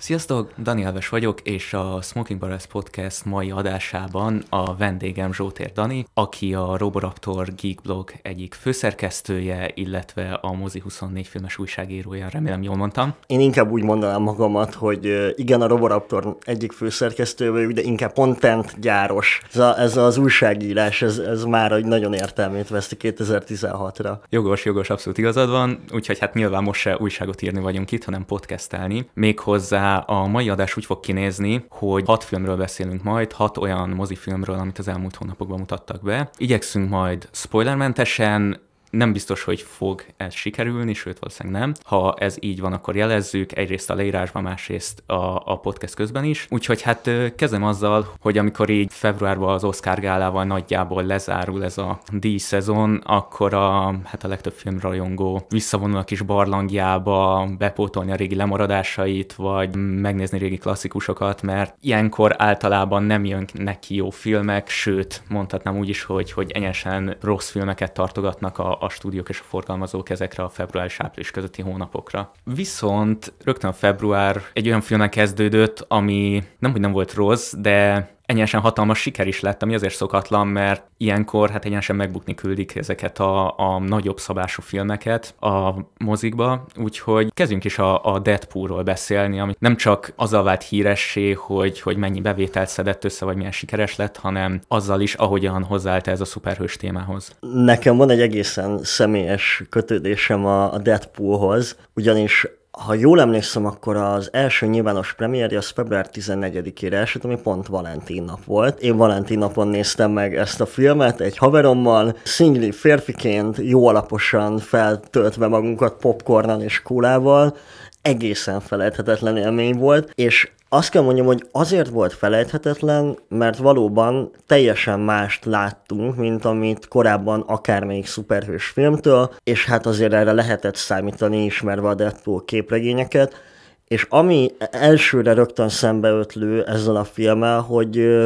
Sziasztok, Dani Alves vagyok, és a Smoking Barrels Podcast mai adásában a vendégem Zsótér Dani, aki a Roboraptor Geekblog egyik főszerkesztője, illetve a Mozi24 filmes újságírója, remélem jól mondtam. Én inkább úgy mondanám magamat, hogy igen, a Roboraptor egyik főszerkesztője vagyok, de inkább content gyáros. Ez, a, ez az újságírás, ez, ez már egy nagyon értelmét veszti 2016-ra. Jogos, jogos, abszolút igazad van, úgyhogy hát nyilván most se újságot írni vagyunk itt, hanem podcastelni, méghozzá a mai adás úgy fog kinézni, hogy hat filmről beszélünk majd, hat olyan mozifilmről, amit az elmúlt hónapokban mutattak be. Igyekszünk majd spoilermentesen nem biztos, hogy fog ez sikerülni, sőt valószínűleg nem. Ha ez így van, akkor jelezzük, egyrészt a leírásban, másrészt a, a podcast közben is. Úgyhogy hát kezdem azzal, hogy amikor így februárban az Oscar gálával nagyjából lezárul ez a díjszezon, akkor a, hát a legtöbb filmrajongó visszavonul a kis barlangjába, bepótolni a régi lemaradásait, vagy megnézni régi klasszikusokat, mert ilyenkor általában nem jönnek neki jó filmek, sőt, mondhatnám úgy is, hogy, hogy enyesen rossz filmeket tartogatnak a, a stúdiók és a forgalmazók ezekre a február és április közötti hónapokra. Viszont rögtön a február egy olyan filmen kezdődött, ami nem, hogy nem volt rossz, de egyenesen hatalmas siker is lett, ami azért szokatlan, mert ilyenkor hát egyenesen megbukni küldik ezeket a, a nagyobb szabású filmeket a mozikba, úgyhogy kezdjünk is a, a Deadpoolról beszélni, ami nem csak azzal vált híressé, hogy, hogy mennyi bevételt szedett össze, vagy milyen sikeres lett, hanem azzal is, ahogyan hozzáállt ez a szuperhős témához. Nekem van egy egészen személyes kötődésem a Deadpoolhoz, ugyanis ha jól emlékszem, akkor az első nyilvános premierje az február 14-ére esett, ami pont Valentin nap volt. Én Valentin napon néztem meg ezt a filmet egy haverommal, szingli férfiként, jó alaposan feltöltve magunkat popcornnal és kólával, egészen felejthetetlen élmény volt, és azt kell mondjam, hogy azért volt felejthetetlen, mert valóban teljesen mást láttunk, mint amit korábban akármelyik szuperhős filmtől, és hát azért erre lehetett számítani, ismerve a Deadpool képregényeket, és ami elsőre rögtön szembeötlő ezzel a filmmel, hogy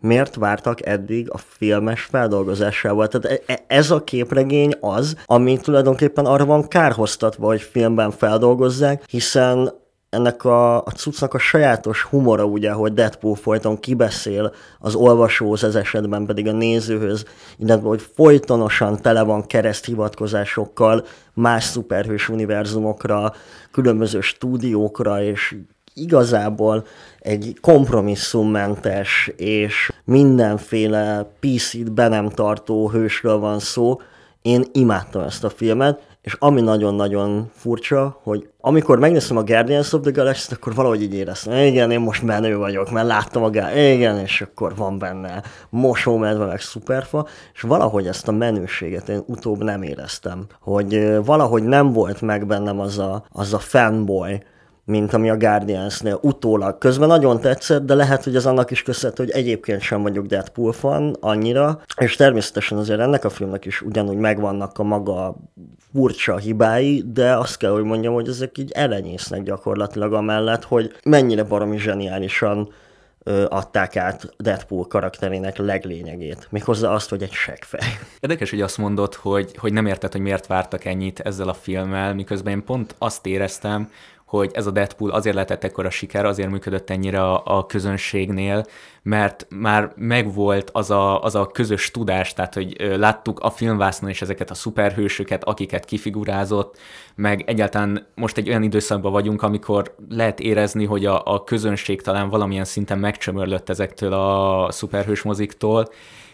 miért vártak eddig a filmes feldolgozásával. Tehát e, e, ez a képregény az, ami tulajdonképpen arra van kárhoztatva, hogy filmben feldolgozzák, hiszen ennek a, a cuccnak a sajátos humora, ugye, hogy Deadpool folyton kibeszél az olvasóhoz, ez esetben pedig a nézőhöz, illetve hogy folytonosan tele van kereszthivatkozásokkal más szuperhős univerzumokra, különböző stúdiókra, és igazából egy kompromisszummentes és mindenféle PC-t be nem tartó hősről van szó. Én imádtam ezt a filmet, és ami nagyon-nagyon furcsa, hogy amikor megnéztem a Guardians of the galaxy akkor valahogy így éreztem, igen, én most menő vagyok, mert láttam a gá... igen, és akkor van benne mosó medve meg szuperfa, és valahogy ezt a menőséget én utóbb nem éreztem, hogy valahogy nem volt meg bennem az a, az a fanboy, mint ami a Guardiansnél utólag. Közben nagyon tetszett, de lehet, hogy az annak is köszönhető, hogy egyébként sem vagyok Deadpool fan annyira, és természetesen azért ennek a filmnek is ugyanúgy megvannak a maga furcsa hibái, de azt kell, hogy mondjam, hogy ezek így elenyésznek gyakorlatilag amellett, hogy mennyire baromi zseniálisan adták át Deadpool karakterének leglényegét, méghozzá azt, hogy egy seggfej. Érdekes, hogy azt mondod, hogy, hogy nem érted, hogy miért vártak ennyit ezzel a filmmel, miközben én pont azt éreztem, hogy ez a Deadpool azért lehetett ekkora siker, azért működött ennyire a, a közönségnél, mert már megvolt az a, az a közös tudás, tehát hogy láttuk a filmvásznon is ezeket a szuperhősöket, akiket kifigurázott, meg egyáltalán most egy olyan időszakban vagyunk, amikor lehet érezni, hogy a, a közönség talán valamilyen szinten megcsömörlött ezektől a szuperhős moziktól,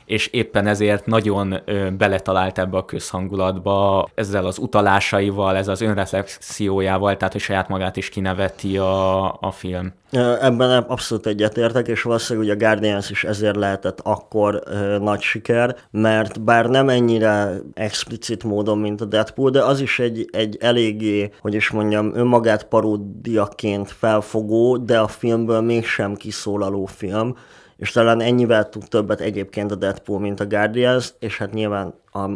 és éppen ezért nagyon beletalált ebbe a közhangulatba, ezzel az utalásaival, ez az önreflexiójával, tehát hogy saját magát is kineveti a, a film. Ebben abszolút egyetértek, és valószínűleg ugye a Guardians is ezért lehetett akkor ö, nagy siker, mert bár nem ennyire explicit módon, mint a Deadpool, de az is egy, egy eléggé, hogy is mondjam, önmagát paródiaként felfogó, de a filmből mégsem kiszólaló film, és talán ennyivel tud többet egyébként a Deadpool, mint a Guardians, és hát nyilván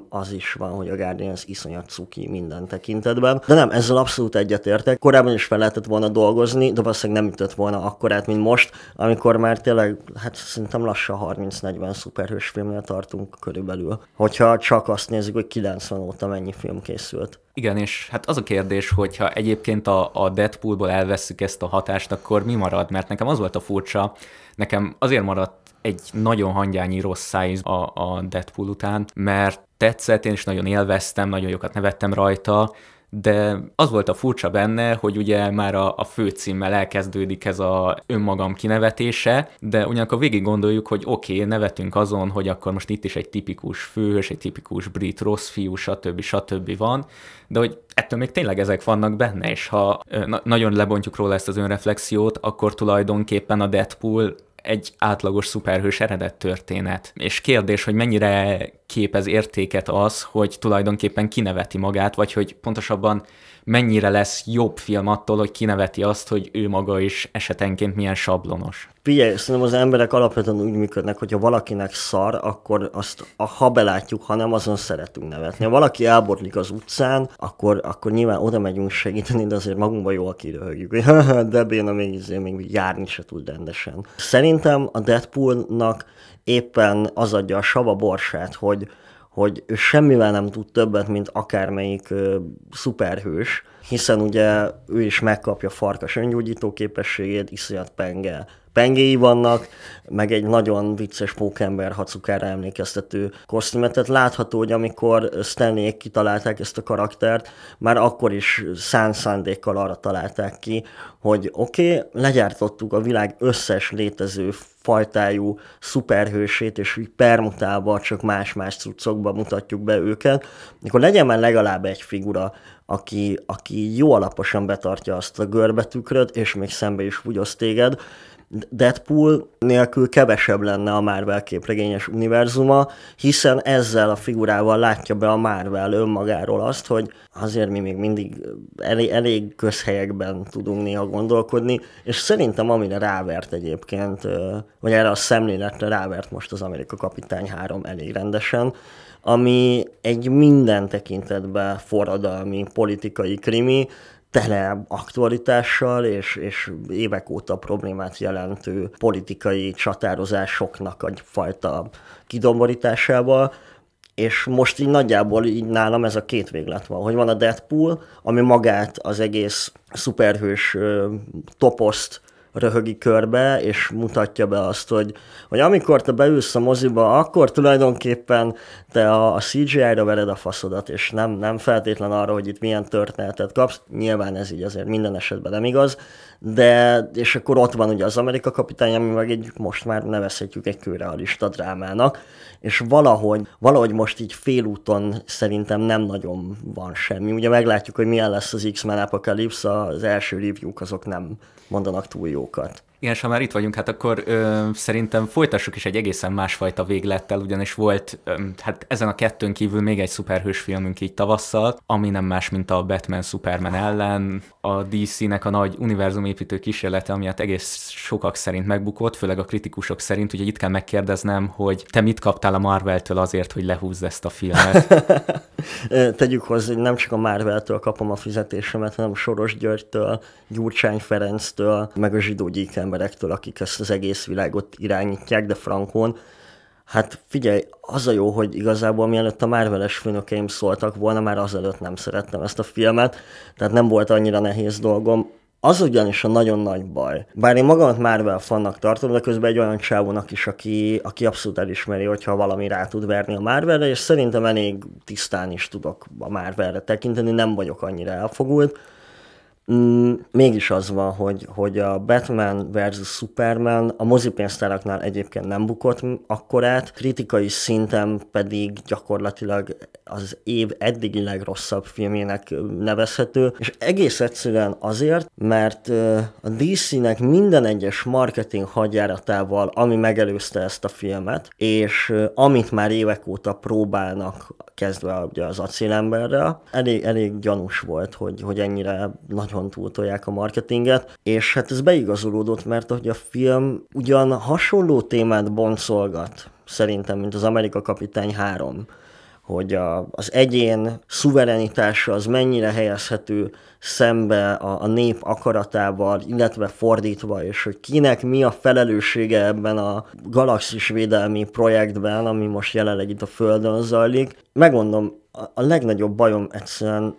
az is van, hogy a Guardians iszonyat cuki minden tekintetben. De nem, ezzel abszolút egyetértek. Korábban is fel lehetett volna dolgozni, de valószínűleg nem ütött volna akkorát, mint most, amikor már tényleg, hát szerintem lassan 30-40 szuperhős filmnél tartunk körülbelül. Hogyha csak azt nézzük, hogy 90 óta mennyi film készült. Igen, és hát az a kérdés, hogyha egyébként a, a Deadpoolból elveszük ezt a hatást, akkor mi marad? Mert nekem az volt a furcsa, Nekem azért maradt egy nagyon hangyányi rossz szájz a, a Deadpool után, mert tetszett, én is nagyon élveztem, nagyon jókat nevettem rajta, de az volt a furcsa benne, hogy ugye már a, a főcímmel elkezdődik ez a önmagam kinevetése, de ugyanakkor végig gondoljuk, hogy oké, okay, nevetünk azon, hogy akkor most itt is egy tipikus főhős, egy tipikus brit rossz fiú, stb. stb. van, de hogy ettől még tényleg ezek vannak benne, és ha na- nagyon lebontjuk róla ezt az önreflexiót, akkor tulajdonképpen a Deadpool egy átlagos szuperhős eredet történet. És kérdés, hogy mennyire képez értéket az, hogy tulajdonképpen kineveti magát, vagy hogy pontosabban mennyire lesz jobb film attól, hogy kineveti azt, hogy ő maga is esetenként milyen sablonos. Figyelj, szerintem az emberek alapvetően úgy működnek, hogyha valakinek szar, akkor azt a, ha belátjuk, ha nem, azon szeretünk nevetni. Ha valaki elborlik az utcán, akkor, akkor nyilván oda megyünk segíteni, de azért magunkba jól kiröhögjük. de Béna még, izé még járni se tud rendesen. Szerintem a Deadpoolnak éppen az adja a sava borsát, hogy, hogy ő semmivel nem tud többet, mint akármelyik ö, szuperhős, hiszen ugye ő is megkapja farkas öngyógyító képességét, iszonyat penge, pengéi vannak, meg egy nagyon vicces pókember hacukára emlékeztető kosztümet. Tehát látható, hogy amikor Stanley-ék kitalálták ezt a karaktert, már akkor is szándékkal arra találták ki, hogy oké, okay, legyártottuk a világ összes létező fajtájú szuperhősét, és így permutálva, csak más-más cuccokba mutatjuk be őket, akkor legyen már legalább egy figura, aki, aki jó alaposan betartja azt a görbetükröt, és még szembe is fugyosz téged, Deadpool nélkül kevesebb lenne a Marvel képregényes univerzuma, hiszen ezzel a figurával látja be a Marvel önmagáról azt, hogy azért mi még mindig elég, elég közhelyekben tudunk néha gondolkodni, és szerintem amire rávert egyébként, vagy erre a szemléletre rávert most az Amerika Kapitány 3 elég rendesen, ami egy minden tekintetben forradalmi politikai krimi, tele aktualitással és, és évek óta problémát jelentő politikai csatározásoknak egyfajta kidomborításával, és most így nagyjából így nálam ez a két véglet van, hogy van a Deadpool, ami magát az egész szuperhős toposzt röhögi körbe, és mutatja be azt, hogy, hogy amikor te beülsz a moziba, akkor tulajdonképpen te a, a CGI-ra vered a faszodat, és nem, nem feltétlen arra, hogy itt milyen történetet kapsz. Nyilván ez így azért minden esetben nem igaz, de és akkor ott van ugye az Amerika kapitány, ami meg egy, most már nevezhetjük egy kőrealista drámának, és valahogy, valahogy most így félúton szerintem nem nagyon van semmi. Ugye meglátjuk, hogy milyen lesz az X-Men Apocalypse, az első review azok nem mondanak túl jókat. Igen, és ha már itt vagyunk, hát akkor ö, szerintem folytassuk is egy egészen másfajta véglettel, ugyanis volt, ö, hát ezen a kettőn kívül még egy szuperhős filmünk így tavasszal, ami nem más, mint a Batman Superman ellen, a DC-nek a nagy univerzumépítő kísérlete, ami hát egész sokak szerint megbukott, főleg a kritikusok szerint, ugye itt kell megkérdeznem, hogy te mit kaptál a Marvel-től azért, hogy lehúzd ezt a filmet? Tegyük hozzá, hogy nem csak a Marvel-től kapom a fizetésemet, hanem Soros Györgytől, Gyurcsány Ferenctől, meg a zsidó emberektől, akik ezt az egész világot irányítják, de frankon, Hát figyelj, az a jó, hogy igazából mielőtt a Marvel-es főnökeim szóltak volna, már azelőtt nem szerettem ezt a filmet, tehát nem volt annyira nehéz dolgom. Az ugyanis a nagyon nagy baj. Bár én magamat Marvel fannak tartom, de közben egy olyan csávónak is, aki, aki abszolút elismeri, hogyha valami rá tud verni a Marvelre, és szerintem elég tisztán is tudok a Marvelre tekinteni, nem vagyok annyira elfogult Mm, mégis az van, hogy, hogy a Batman versus Superman a mozipénztáraknál egyébként nem bukott akkorát, kritikai szinten pedig gyakorlatilag az év eddigi legrosszabb filmének nevezhető, és egész egyszerűen azért, mert a DC-nek minden egyes marketing hagyjáratával, ami megelőzte ezt a filmet, és amit már évek óta próbálnak, kezdve ugye az acélemberrel, elég, elég gyanús volt, hogy, hogy ennyire nagyon rohan túltolják a marketinget, és hát ez beigazolódott, mert hogy a film ugyan hasonló témát boncolgat, szerintem, mint az Amerika Kapitány 3, hogy a, az egyén szuverenitása az mennyire helyezhető szembe a, a nép akaratával, illetve fordítva, és hogy kinek mi a felelőssége ebben a galaxis védelmi projektben, ami most jelenleg itt a Földön zajlik. Megmondom, a, a legnagyobb bajom egyszerűen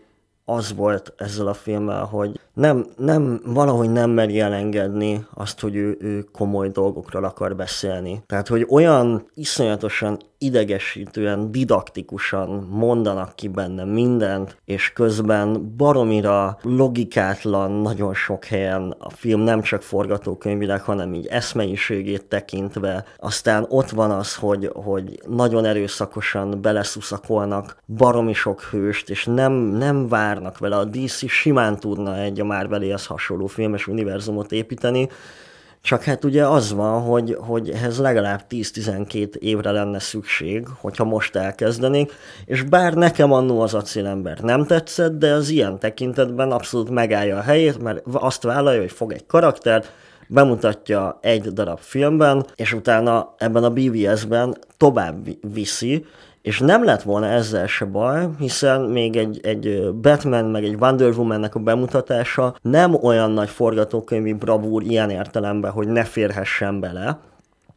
az volt ezzel a filmmel, hogy nem, nem, valahogy nem meri elengedni azt, hogy ő, ő komoly dolgokról akar beszélni. Tehát, hogy olyan iszonyatosan idegesítően, didaktikusan mondanak ki benne mindent, és közben baromira logikátlan nagyon sok helyen a film nem csak forgatókönyvileg, hanem így eszmeiségét tekintve. Aztán ott van az, hogy, hogy nagyon erőszakosan beleszuszakolnak baromi sok hőst, és nem, nem vár járnak vele. A DC simán tudna egy a Marveléhez hasonló filmes univerzumot építeni, csak hát ugye az van, hogy, hogy ehhez legalább 10-12 évre lenne szükség, hogyha most elkezdenék, és bár nekem annó az acélember nem tetszett, de az ilyen tekintetben abszolút megállja a helyét, mert azt vállalja, hogy fog egy karaktert, bemutatja egy darab filmben, és utána ebben a BVS-ben tovább viszi, és nem lett volna ezzel se baj, hiszen még egy, egy Batman meg egy Wonder woman a bemutatása nem olyan nagy forgatókönyvi bravúr ilyen értelemben, hogy ne férhessen bele.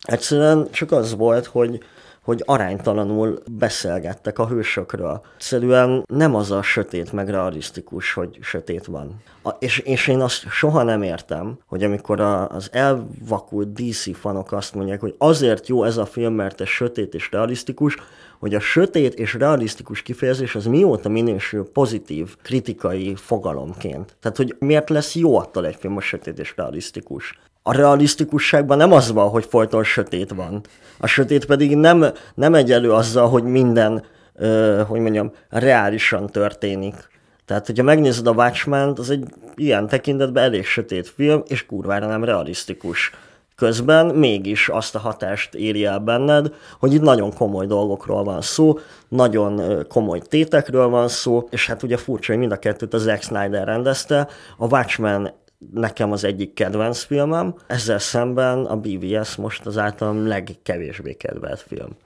Egyszerűen csak az volt, hogy hogy aránytalanul beszélgettek a hősökről. Egyszerűen nem az a sötét meg realisztikus, hogy sötét van. A, és, és én azt soha nem értem, hogy amikor a, az elvakult DC fanok azt mondják, hogy azért jó ez a film, mert ez sötét és realisztikus, hogy a sötét és realisztikus kifejezés az mióta minősül pozitív kritikai fogalomként. Tehát, hogy miért lesz jó attól egy film, a sötét és realisztikus a realisztikusságban nem az van, hogy folyton sötét van. A sötét pedig nem, nem egyelő azzal, hogy minden, ö, hogy mondjam, reálisan történik. Tehát, hogyha megnézed a watchmen az egy ilyen tekintetben elég sötét film, és kurvára nem realisztikus közben mégis azt a hatást éri el benned, hogy itt nagyon komoly dolgokról van szó, nagyon komoly tétekről van szó, és hát ugye furcsa, hogy mind a kettőt a Zack Snyder rendezte, a Watchmen nekem az egyik kedvenc filmem, ezzel szemben a BVS most az általam legkevésbé kedvelt film.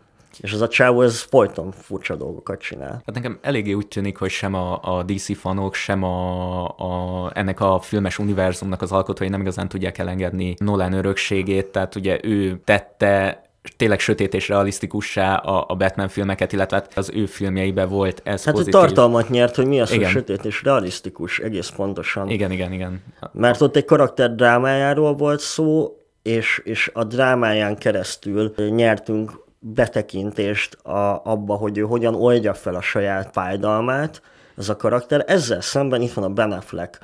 És az a csávó, ez folyton furcsa dolgokat csinál. Hát nekem eléggé úgy tűnik, hogy sem a, a DC fanok, sem a, a, ennek a filmes univerzumnak az alkotói nem igazán tudják elengedni Nolan örökségét, tehát ugye ő tette tényleg sötét és realisztikussá a, a Batman filmeket, illetve hát az ő filmjeiben volt ez hát pozitív. tartalmat nyert, hogy mi az, igen. hogy sötét és realisztikus, egész pontosan. Igen, igen, igen. Mert ott egy karakter drámájáról volt szó, és, és a drámáján keresztül nyertünk betekintést a, abba, hogy ő hogyan oldja fel a saját fájdalmát ez a karakter. Ezzel szemben itt van a Ben Affleck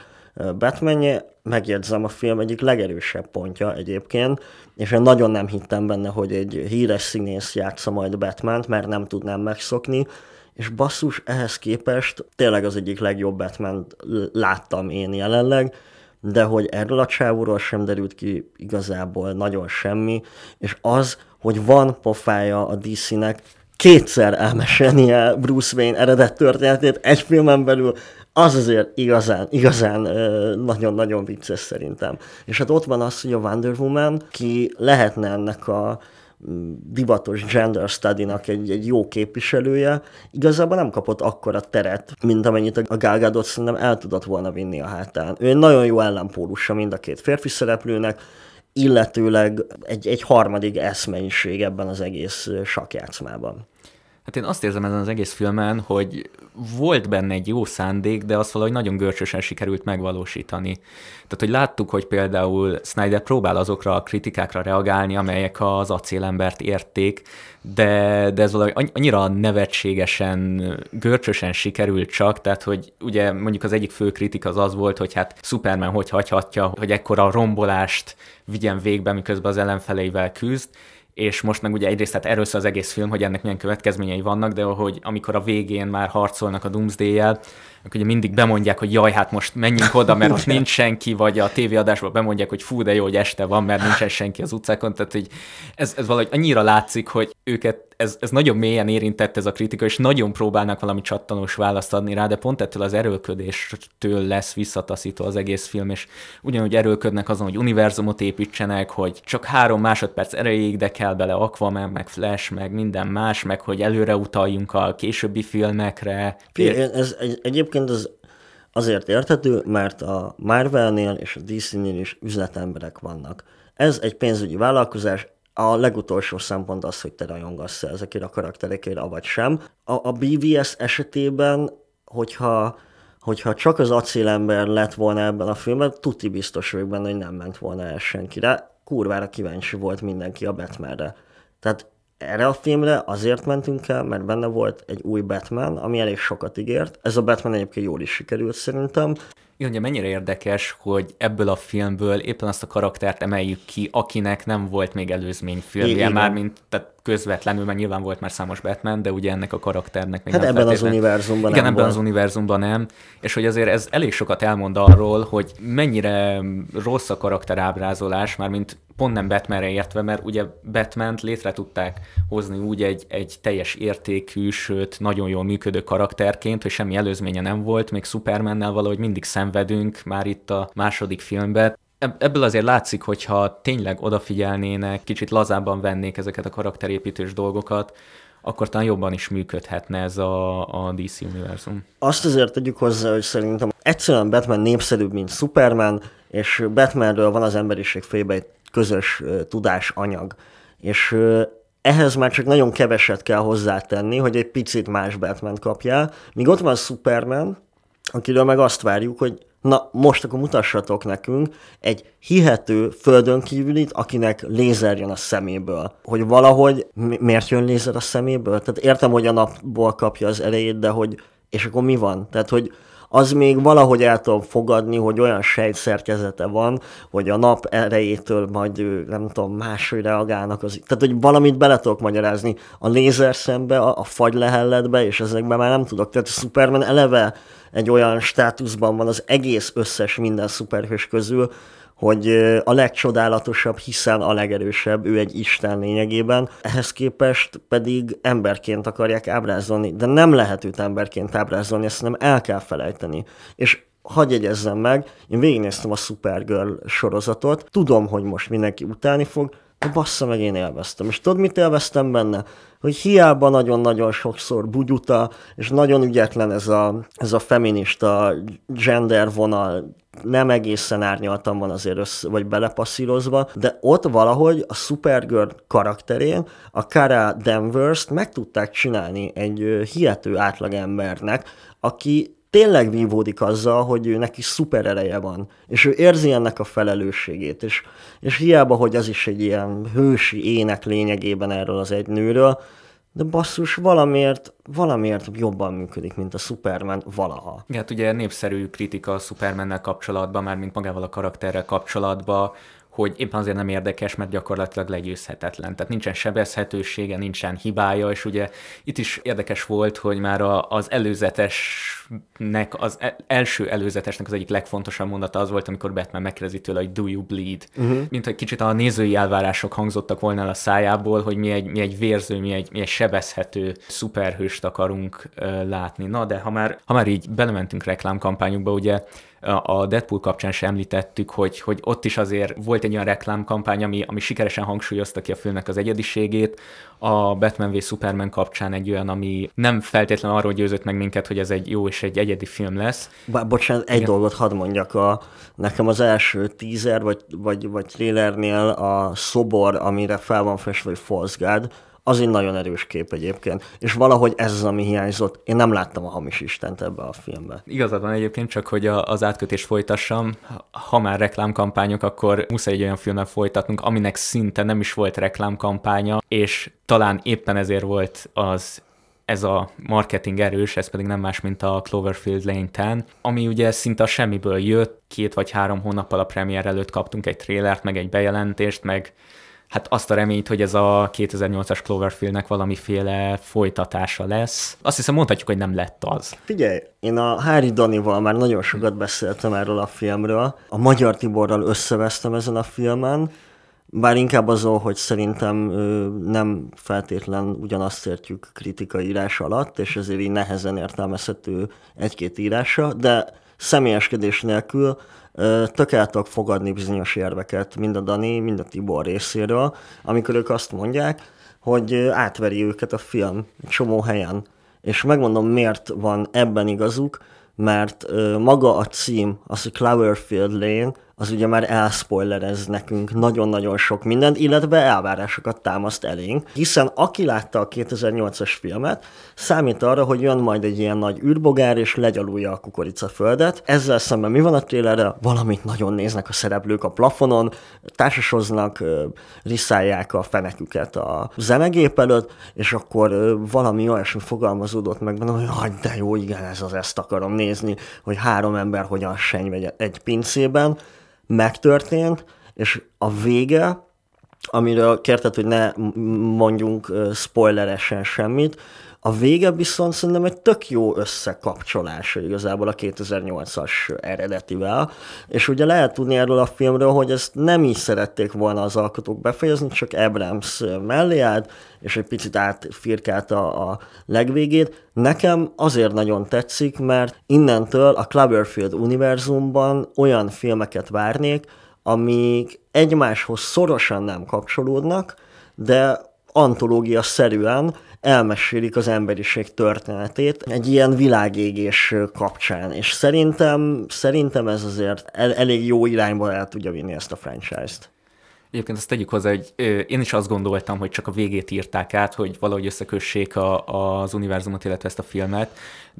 Batmanje, megjegyzem a film egyik legerősebb pontja egyébként, és én nagyon nem hittem benne, hogy egy híres színész játsza majd batman mert nem tudnám megszokni, és basszus, ehhez képest tényleg az egyik legjobb Batman láttam én jelenleg, de hogy erről a csávóról sem derült ki igazából nagyon semmi, és az, hogy van pofája a DC-nek kétszer elmesélnie Bruce Wayne eredet történetét egy filmen belül, az azért igazán, igazán nagyon-nagyon vicces szerintem. És hát ott van az, hogy a Wonder Woman, ki lehetne ennek a divatos gender study egy, egy jó képviselője, igazából nem kapott akkora teret, mint amennyit a Gal Gadot szerintem el tudott volna vinni a hátán. Ő nagyon jó ellenpólusa mind a két férfi szereplőnek, illetőleg egy, egy harmadik eszmennyiség ebben az egész sakjátszmában. Hát én azt érzem ezen az egész filmen, hogy volt benne egy jó szándék, de azt valahogy nagyon görcsösen sikerült megvalósítani. Tehát, hogy láttuk, hogy például Snyder próbál azokra a kritikákra reagálni, amelyek az acélembert érték, de, de ez valahogy annyira nevetségesen, görcsösen sikerült csak, tehát, hogy ugye mondjuk az egyik fő kritika az az volt, hogy hát Superman hogy hagyhatja, hogy ekkora rombolást vigyen végbe, miközben az ellenfeleivel küzd, és most meg ugye egyrészt hát erről az egész film, hogy ennek milyen következményei vannak, de hogy amikor a végén már harcolnak a doomsday akkor ugye mindig bemondják, hogy jaj, hát most menjünk oda, mert ott nincs senki, vagy a tévéadásban bemondják, hogy fú, de jó, hogy este van, mert nincsen senki az utcákon, tehát hogy ez, ez valahogy annyira látszik, hogy őket ez, ez nagyon mélyen érintett ez a kritika, és nagyon próbálnak valami csattanós választ adni rá, de pont ettől az erőlködéstől lesz visszataszító az egész film, és ugyanúgy erőlködnek azon, hogy univerzumot építsenek, hogy csak három másodperc erejéig, de kell bele Aquaman, meg Flash, meg minden más, meg hogy előre utaljunk a későbbi filmekre. Én, ez egy, egyébként Egyébként az azért érthető, mert a Marvelnél és a DC-nél is üzletemberek vannak. Ez egy pénzügyi vállalkozás, a legutolsó szempont az, hogy te rajongassz-e ezekért a karakterekért, avagy sem. A, a BVS esetében, hogyha hogyha csak az acélember lett volna ebben a filmben, tuti biztos vagyok benne, hogy nem ment volna el senkire. Kurvára kíváncsi volt mindenki a Batmanre. Tehát erre a filmre azért mentünk el, mert benne volt egy új Batman, ami elég sokat ígért. Ez a Batman egyébként jól is sikerült szerintem. Igen, ugye mennyire érdekes, hogy ebből a filmből éppen azt a karaktert emeljük ki, akinek nem volt még előzmény filmje, már mint tehát közvetlenül, mert nyilván volt már számos Batman, de ugye ennek a karakternek még hát nem ebben az univerzumban Igen, nem ebben volt. az univerzumban nem, és hogy azért ez elég sokat elmond arról, hogy mennyire rossz a karakterábrázolás, már mint pont nem Batmanre értve, mert ugye Batman-t létre tudták hozni úgy egy, egy teljes értékű, sőt, nagyon jól működő karakterként, hogy semmi előzménye nem volt, még Supermannel valahogy mindig szem szenvedünk már itt a második filmben. Ebből azért látszik, hogyha tényleg odafigyelnének, kicsit lazábban vennék ezeket a karakterépítős dolgokat, akkor talán jobban is működhetne ez a, a DC univerzum. Azt azért tegyük hozzá, hogy szerintem egyszerűen Batman népszerűbb, mint Superman, és Batmanről van az emberiség fejében egy közös uh, tudásanyag. És uh, ehhez már csak nagyon keveset kell hozzátenni, hogy egy picit más Batman kapjál. Míg ott van Superman, akiről meg azt várjuk, hogy na most akkor mutassatok nekünk egy hihető földön kívülit, akinek lézer jön a szeméből. Hogy valahogy mi- miért jön lézer a szeméből? Tehát értem, hogy a napból kapja az elejét, de hogy és akkor mi van? Tehát, hogy az még valahogy el tudom fogadni, hogy olyan sejtszerkezete van, hogy a nap erejétől majd nem tudom, máshogy reagálnak. Az... Tehát, hogy valamit bele tudok magyarázni a szembe, a, a fagylehelletbe, és ezekben már nem tudok. Tehát a Superman eleve egy olyan státuszban van az egész összes minden szuperhős közül, hogy a legcsodálatosabb, hiszen a legerősebb, ő egy isten lényegében, ehhez képest pedig emberként akarják ábrázolni, de nem lehet őt emberként ábrázolni, ezt nem el kell felejteni. És hagyj jegyezzem meg, én végignéztem a Supergirl sorozatot, tudom, hogy most mindenki utáni fog, de bassza meg én élveztem. És tudod, mit élveztem benne? Hogy hiába nagyon-nagyon sokszor bugyuta, és nagyon ügyetlen ez a, ez a feminista gender vonal, nem egészen árnyaltam van azért össze, vagy belepasszírozva, de ott valahogy a Supergirl karakterén a Kara Danvers-t meg tudták csinálni egy hihető átlagembernek, aki tényleg vívódik azzal, hogy ő neki szuper ereje van, és ő érzi ennek a felelősségét, és, és hiába, hogy az is egy ilyen hősi ének lényegében erről az egy nőről, de basszus, valamiért, valamiért jobban működik, mint a Superman valaha. Ja, hát ugye népszerű kritika a Supermannel kapcsolatban, már mint magával a karakterrel kapcsolatban, hogy éppen azért nem érdekes, mert gyakorlatilag legyőzhetetlen. Tehát nincsen sebezhetősége, nincsen hibája, és ugye itt is érdekes volt, hogy már a, az előzetes nek az e- első előzetesnek az egyik legfontosabb mondata az volt, amikor Batman megkérdezi tőle, hogy do you bleed? Uh-huh. Mint hogy kicsit a nézői elvárások hangzottak volna el a szájából, hogy mi egy, mi egy vérző, mi egy, mi egy sebezhető szuperhőst akarunk uh, látni. Na, de ha már, ha már így belementünk reklámkampányukba, ugye a Deadpool kapcsán sem említettük, hogy, hogy ott is azért volt egy olyan reklámkampány, ami, ami sikeresen hangsúlyozta ki a filmnek az egyediségét. A Batman v Superman kapcsán egy olyan, ami nem feltétlenül arról győzött meg minket, hogy ez egy jó és egy egyedi film lesz. Bár, bocsánat, egy Igen. dolgot hadd mondjak. A, nekem az első teaser vagy, vagy, vagy trailernél a szobor, amire fel van festve, hogy False God, az egy nagyon erős kép egyébként, és valahogy ez az, ami hiányzott. Én nem láttam a hamis Istent ebbe a filmbe. Igazad van egyébként, csak hogy a, az átkötés folytassam, ha már reklámkampányok, akkor muszáj egy olyan filmet folytatnunk, aminek szinte nem is volt reklámkampánya, és talán éppen ezért volt az ez a marketing erős, ez pedig nem más, mint a Cloverfield Lane 10, ami ugye szinte a semmiből jött, két vagy három hónappal a premier előtt kaptunk egy trélert, meg egy bejelentést, meg hát azt a reményt, hogy ez a 2008-as Cloverfieldnek valamiféle folytatása lesz. Azt hiszem mondhatjuk, hogy nem lett az. Figyelj, én a Hári Danival már nagyon sokat beszéltem erről a filmről, a Magyar Tiborral összevesztem ezen a filmen, bár inkább azon, hogy szerintem nem feltétlen ugyanazt értjük kritika írás alatt, és ezért így nehezen értelmezhető egy-két írása, de személyeskedés nélkül tök el tudok fogadni bizonyos érveket, mind a Dani, mind a Tibor részéről, amikor ők azt mondják, hogy átveri őket a film egy csomó helyen. És megmondom, miért van ebben igazuk, mert maga a cím, az a Cloverfield Lane, az ugye már elspoilerez nekünk nagyon-nagyon sok mindent, illetve elvárásokat támaszt elénk, hiszen aki látta a 2008-as filmet, számít arra, hogy jön majd egy ilyen nagy űrbogár és legyalulja a kukoricaföldet. Ezzel szemben mi van a trélerre? Valamit nagyon néznek a szereplők a plafonon, társasoznak, riszálják a feneküket a zemegép előtt, és akkor valami olyasmi fogalmazódott meg benne, hogy hagyd de jó, igen, ez az, ezt akarom nézni, hogy három ember hogyan senyvegy egy pincében, megtörtént, és a vége, amiről kérted, hogy ne mondjunk spoileresen semmit, a vége viszont szerintem egy tök jó összekapcsolása igazából a 2008-as eredetivel, és ugye lehet tudni erről a filmről, hogy ezt nem is szerették volna az alkotók befejezni, csak Abrams mellé állt, és egy picit átfirkálta a legvégét. Nekem azért nagyon tetszik, mert innentől a Cloverfield univerzumban olyan filmeket várnék, amik egymáshoz szorosan nem kapcsolódnak, de antológia szerűen elmesélik az emberiség történetét egy ilyen világégés kapcsán, és szerintem, szerintem ez azért el, elég jó irányba el tudja vinni ezt a franchise-t. Egyébként azt tegyük hozzá, hogy én is azt gondoltam, hogy csak a végét írták át, hogy valahogy összekössék a, az univerzumot, illetve ezt a filmet,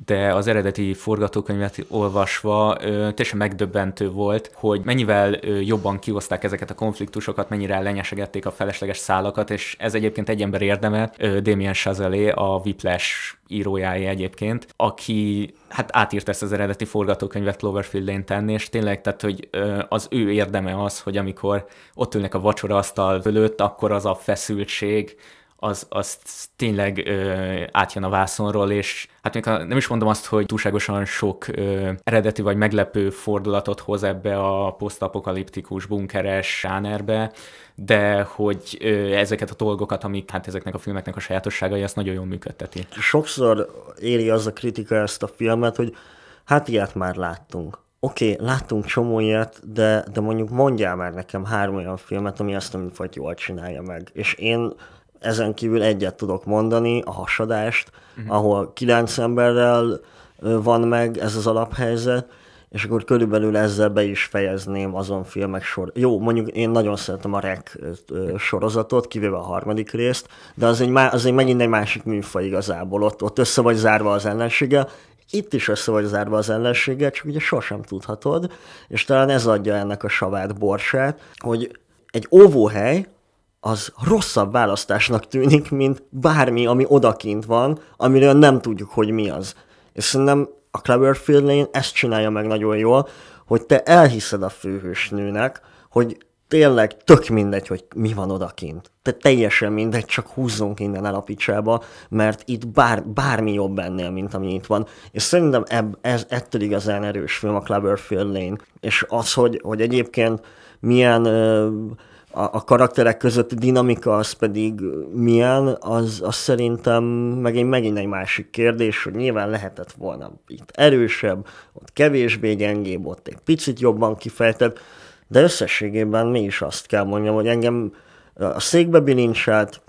de az eredeti forgatókönyvet olvasva teljesen megdöbbentő volt, hogy mennyivel jobban kihozták ezeket a konfliktusokat, mennyire lenyesegették a felesleges szálakat, és ez egyébként egy ember érdeme, Damien Chazelle, a Whiplash írójáé egyébként, aki hát átírt ezt az eredeti forgatókönyvet Cloverfield Lane tenni, és tényleg, tehát, hogy az ő érdeme az, hogy amikor ott ülnek a vacsoraasztal fölött, akkor az a feszültség, az, az tényleg ö, átjön a vászonról, és hát még nem is mondom azt, hogy túlságosan sok ö, eredeti vagy meglepő fordulatot hoz ebbe a posztapokaliptikus bunkeres sánerbe, de hogy ö, ezeket a dolgokat, amik hát ezeknek a filmeknek a sajátosságai, azt nagyon jól működteti. Sokszor éri az a kritika ezt a filmet, hogy hát ilyet már láttunk oké, okay, láttunk csomó ilyet, de, de mondjuk mondjál már nekem három olyan filmet, ami azt a műfajt jól csinálja meg. És én ezen kívül egyet tudok mondani, a hasadást, uh-huh. ahol kilenc emberrel van meg ez az alaphelyzet, és akkor körülbelül ezzel be is fejezném azon filmek sor. Jó, mondjuk én nagyon szeretem a rek sorozatot, kivéve a harmadik részt, de az egy, má, az egy megint egy másik műfaj igazából, ott, ott össze vagy zárva az ellensége, itt is össze vagy zárva az ellenséggel, csak ugye sosem tudhatod, és talán ez adja ennek a savát borsát, hogy egy óvóhely, az rosszabb választásnak tűnik, mint bármi, ami odakint van, amiről nem tudjuk, hogy mi az. És szerintem a Cloverfield Lane ezt csinálja meg nagyon jól, hogy te elhiszed a főhősnőnek, hogy tényleg tök mindegy, hogy mi van odakint. Te teljesen mindegy, csak húzzunk innen el a picsába, mert itt bár, bármi jobb ennél, mint ami itt van. És szerintem ebb, ez ettől igazán erős film a Cloverfield Lane. És az, hogy, hogy egyébként milyen ö, a, a karakterek közötti dinamika az pedig milyen, az, az szerintem megint, megint egy másik kérdés, hogy nyilván lehetett volna itt erősebb, ott kevésbé gyengébb, ott egy picit jobban kifejtett, de összességében mi is azt kell mondjam, hogy engem a székbe bilincselt,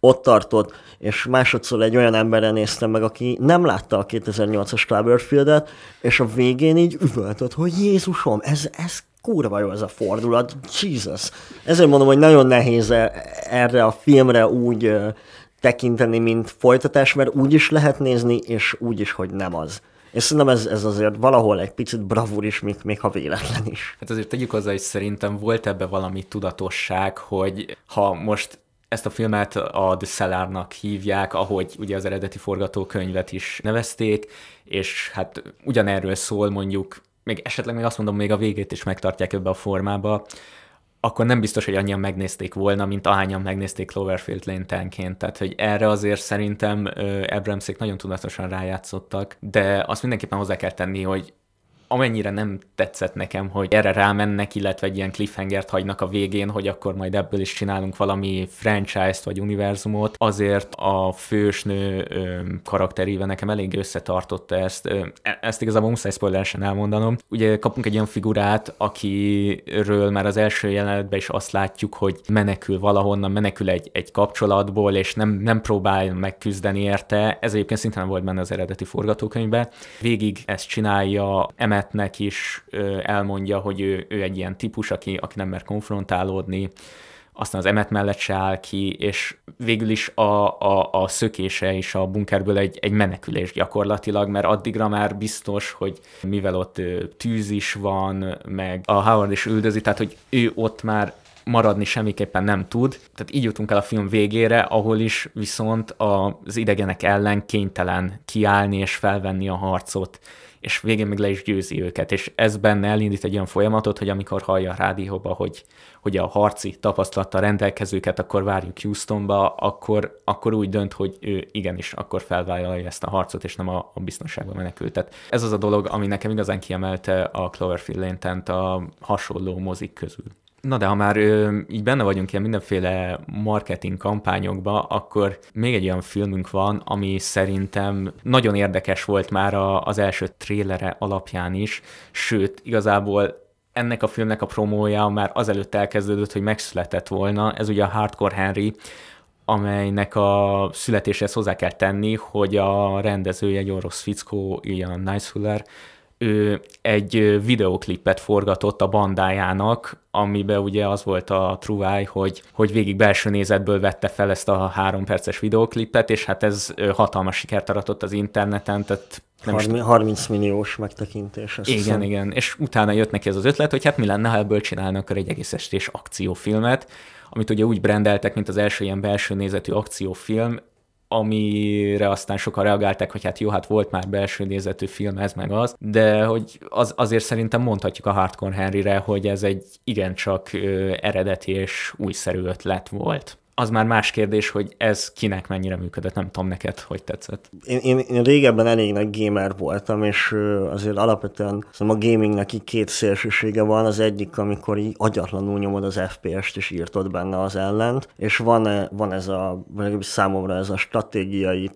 ott tartott, és másodszor egy olyan emberre néztem meg, aki nem látta a 2008-as Cloverfield-et, és a végén így üvöltött, hogy Jézusom, ez, ez kurva jó ez a fordulat, Jesus. Ezért mondom, hogy nagyon nehéz e- erre a filmre úgy tekinteni, mint folytatás, mert úgy is lehet nézni, és úgy is, hogy nem az. És szerintem ez, ez azért valahol egy picit bravúr is, még, még ha véletlen is. Hát azért tegyük hozzá, hogy szerintem volt ebbe valami tudatosság, hogy ha most ezt a filmet a The Cellar-nak hívják, ahogy ugye az eredeti forgatókönyvet is nevezték, és hát ugyanerről szól mondjuk még esetleg még azt mondom, még a végét is megtartják ebbe a formába, akkor nem biztos, hogy annyian megnézték volna, mint ahányan megnézték Cloverfield tenként. Tehát, hogy erre azért szerintem Abramsék nagyon tudatosan rájátszottak, de azt mindenképpen hozzá kell tenni, hogy amennyire nem tetszett nekem, hogy erre rámennek, illetve egy ilyen cliffhangert hagynak a végén, hogy akkor majd ebből is csinálunk valami franchise-t vagy univerzumot, azért a fősnő karakterével nekem elég összetartotta ezt. Ö, e, ezt igazából muszáj spoileresen elmondanom. Ugye kapunk egy olyan figurát, akiről már az első jelenetben is azt látjuk, hogy menekül valahonnan, menekül egy, egy kapcsolatból, és nem, nem próbál megküzdeni érte. Ez egyébként szintén volt benne az eredeti forgatókönyvben. Végig ezt csinálja, emel Matt-nek is elmondja, hogy ő, ő egy ilyen típus, aki, aki nem mer konfrontálódni, aztán az emet mellett se áll ki, és végül is a, a, a szökése is a bunkerből egy, egy menekülés gyakorlatilag, mert addigra már biztos, hogy mivel ott tűz is van, meg a Howard is üldözi, tehát hogy ő ott már maradni semmiképpen nem tud. Tehát így jutunk el a film végére, ahol is viszont az idegenek ellen kénytelen kiállni és felvenni a harcot és végén még le is győzi őket, és ez benne elindít egy olyan folyamatot, hogy amikor hallja a rádióba, hogy, hogy a harci tapasztalattal rendelkezőket, akkor várjuk Houstonba, akkor, akkor úgy dönt, hogy ő igenis akkor felvállalja ezt a harcot, és nem a, a menekült. Tehát Ez az a dolog, ami nekem igazán kiemelte a Cloverfield léntent a hasonló mozik közül. Na de ha már ö, így benne vagyunk ilyen mindenféle marketing kampányokba, akkor még egy olyan filmünk van, ami szerintem nagyon érdekes volt már a, az első trélere alapján is, sőt, igazából ennek a filmnek a promója már azelőtt elkezdődött, hogy megszületett volna, ez ugye a Hardcore Henry, amelynek a születéshez hozzá kell tenni, hogy a rendezője egy orosz fickó, nice Nicehuller, ő egy videoklipet forgatott a bandájának, amiben ugye az volt a truváj, hogy, hogy végig belső nézetből vette fel ezt a három perces videoklipet, és hát ez hatalmas sikert aratott az interneten, tehát nem 30, 30 milliós megtekintés. igen, hiszem. igen, és utána jött neki ez az ötlet, hogy hát mi lenne, ha ebből csinálnak egy egész estés akciófilmet, amit ugye úgy brendeltek, mint az első ilyen belső nézetű akciófilm, amire aztán sokan reagálták, hogy hát jó, hát volt már belső nézetű film, ez meg az, de hogy az, azért szerintem mondhatjuk a Hardcore Henryre, hogy ez egy igencsak ö, eredeti és újszerű ötlet volt az már más kérdés, hogy ez kinek mennyire működött, nem tudom neked, hogy tetszett. Én, én, én régebben elég nagy gamer voltam, és azért alapvetően szóval a gamingnek így két szélsősége van, az egyik, amikor így agyatlanul nyomod az FPS-t, és írtod benne az ellent, és van, van ez a, számomra ez a stratégiai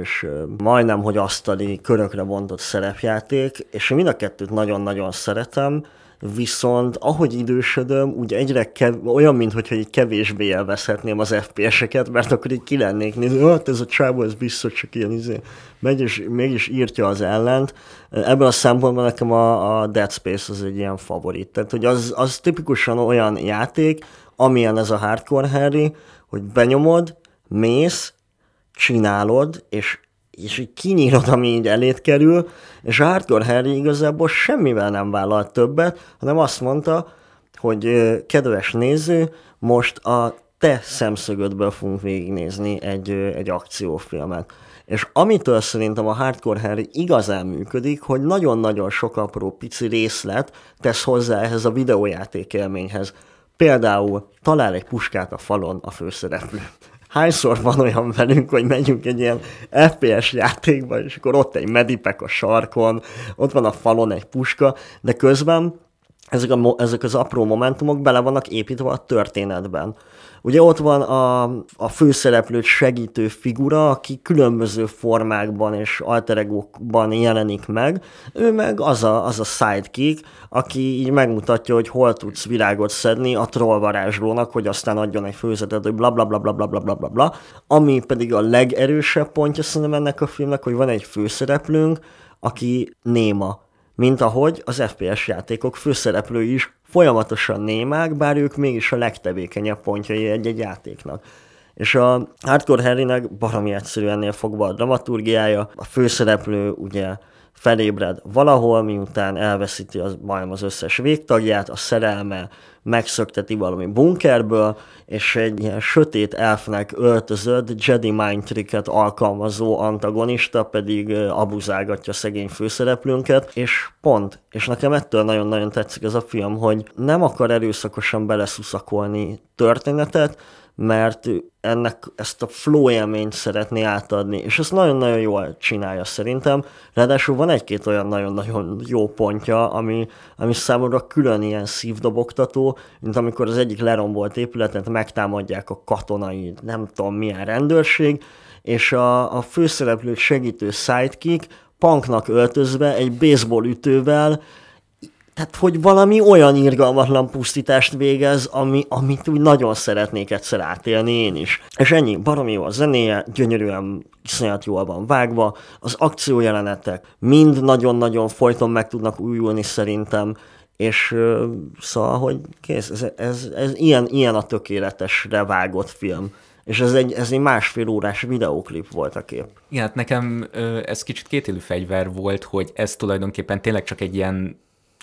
és majdnem, hogy asztali körökre bontott szerepjáték, és én mind a kettőt nagyon-nagyon szeretem, viszont ahogy idősödöm, úgy egyre kev- olyan, mintha így kevésbé elveszhetném az FPS-eket, mert akkor így ki lennék nézni, hát ez a csávó, ez biztos csak ilyen izé, megy és mégis írtja az ellent. Ebből a szempontból nekem a, a Dead Space az egy ilyen favorit. Tehát, hogy az, az tipikusan olyan játék, amilyen ez a Hardcore Harry, hogy benyomod, mész, csinálod, és és így kinyírod, ami így elét kerül, és a Hardcore Harry igazából semmivel nem vállalt többet, hanem azt mondta, hogy kedves néző, most a te szemszögödből fogunk végignézni egy, egy akciófilmet. És amitől szerintem a Hardcore Harry igazán működik, hogy nagyon-nagyon sok apró pici részlet tesz hozzá ehhez a videójáték élményhez. Például talál egy puskát a falon a főszereplő hányszor van olyan velünk, hogy megyünk egy ilyen FPS játékba, és akkor ott egy medipek a sarkon, ott van a falon egy puska, de közben ezek, a, ezek az apró momentumok bele vannak építve a történetben. Ugye ott van a, a főszereplőt segítő figura, aki különböző formákban és alteregókban jelenik meg, ő meg az a, az a sidekick, aki így megmutatja, hogy hol tudsz virágot szedni a trollvarázslónak, hogy aztán adjon egy főzetet, hogy bla bla bla bla bla bla bla bla bla, ami pedig a legerősebb pontja szerintem ennek a filmnek, hogy van egy főszereplőnk, aki néma mint ahogy az FPS játékok főszereplői is folyamatosan némák, bár ők mégis a legtevékenyebb pontjai egy-egy játéknak. És a Hardcore Harrynek baromi egyszerű ennél fogva a dramaturgiája, a főszereplő ugye felébred valahol, miután elveszíti az, majd az összes végtagját, a szerelme megszökteti valami bunkerből, és egy ilyen sötét elfnek öltözött, Jedi mind tricket alkalmazó antagonista pedig abuzálgatja szegény főszereplőnket, és pont, és nekem ettől nagyon-nagyon tetszik ez a film, hogy nem akar erőszakosan beleszuszakolni történetet, mert ennek ezt a flow élményt szeretné átadni, és ezt nagyon-nagyon jól csinálja szerintem. Ráadásul van egy-két olyan nagyon-nagyon jó pontja, ami, ami számomra külön ilyen szívdobogtató, mint amikor az egyik lerombolt épületet megtámadják a katonai, nem tudom milyen rendőrség, és a, a főszereplőt segítő sidekick Panknak öltözve egy baseball ütővel tehát, hogy valami olyan irgalmatlan pusztítást végez, ami, amit úgy nagyon szeretnék egyszer átélni én is. És ennyi, baromi jó a zenéje, gyönyörűen iszonyat jól van vágva, az akciójelenetek mind nagyon-nagyon folyton meg tudnak újulni szerintem, és szóval, hogy kész, ez, ez, ez ilyen, ilyen a tökéletesre vágott film. És ez egy, ez egy másfél órás videóklip volt a kép. Igen, hát nekem ez kicsit kétélű fegyver volt, hogy ez tulajdonképpen tényleg csak egy ilyen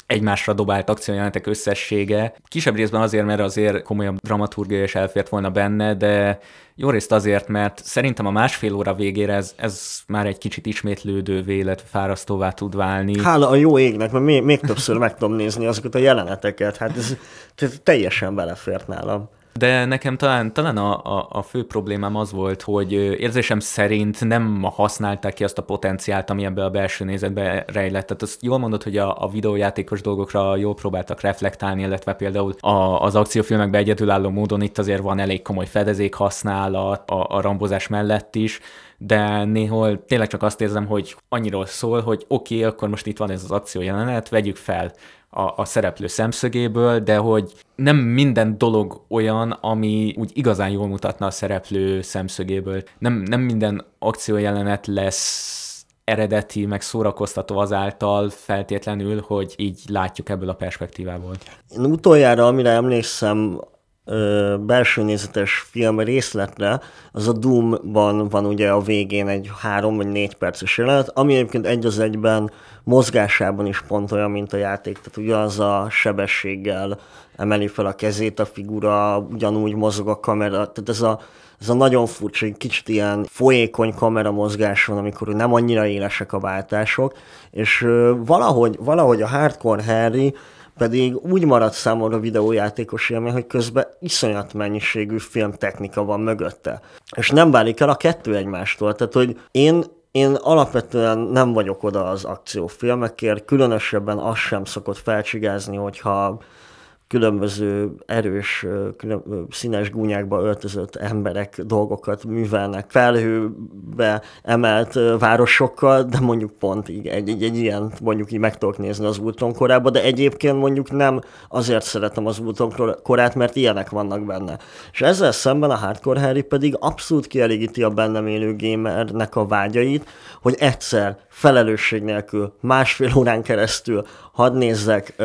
egymásra dobált akciójelenetek összessége. Kisebb részben azért, mert azért komolyabb dramaturgia is elfért volna benne, de jó részt azért, mert szerintem a másfél óra végére ez, ez már egy kicsit ismétlődő vélet fárasztóvá tud válni. Hála a jó égnek, mert még, még többször meg tudom nézni azokat a jeleneteket. Hát ez, ez teljesen belefért nálam. De nekem talán, talán a, a, a fő problémám az volt, hogy érzésem szerint nem használták ki azt a potenciált, ami ebbe a belső nézetbe rejlett. Tehát azt jól mondod, hogy a, a videójátékos dolgokra jól próbáltak reflektálni, illetve például a, az akciófilmekbe egyedülálló módon itt azért van elég komoly fedezék használat a, a rambozás mellett is, de néhol tényleg csak azt érzem, hogy annyiról szól, hogy oké, okay, akkor most itt van ez az akció jelenet, vegyük fel a, a szereplő szemszögéből, de hogy nem minden dolog olyan, ami úgy igazán jól mutatna a szereplő szemszögéből. Nem, nem minden akciójelenet lesz eredeti, meg szórakoztató azáltal feltétlenül, hogy így látjuk ebből a perspektívából. Én utoljára, amire emlékszem, ö, belső nézetes film részletre, az a Doom-ban van ugye a végén egy három vagy négy perces jelenet, ami egyébként egy az egyben mozgásában is pont olyan, mint a játék, tehát ugyanaz a sebességgel emeli fel a kezét a figura, ugyanúgy mozog a kamera, tehát ez a ez a nagyon furcsa, egy kicsit ilyen folyékony mozgás van, amikor nem annyira élesek a váltások, és valahogy, valahogy a Hardcore Harry pedig úgy maradt számomra videójátékos élmény, hogy közben iszonyat mennyiségű filmtechnika van mögötte. És nem válik el a kettő egymástól. Tehát, hogy én én alapvetően nem vagyok oda az akciófilmekért, különösebben az sem szokott felcsigázni, hogyha különböző erős, külön, színes gúnyákba öltözött emberek dolgokat művelnek felhőbe emelt városokkal, de mondjuk pont így, egy, egy, egy ilyen mondjuk így meg tudok nézni az úton korába, de egyébként mondjuk nem azért szeretem az úton korát, mert ilyenek vannak benne. És ezzel szemben a Hardcore Harry pedig abszolút kielégíti a bennem élő gamernek a vágyait, hogy egyszer felelősség nélkül másfél órán keresztül hadd nézzek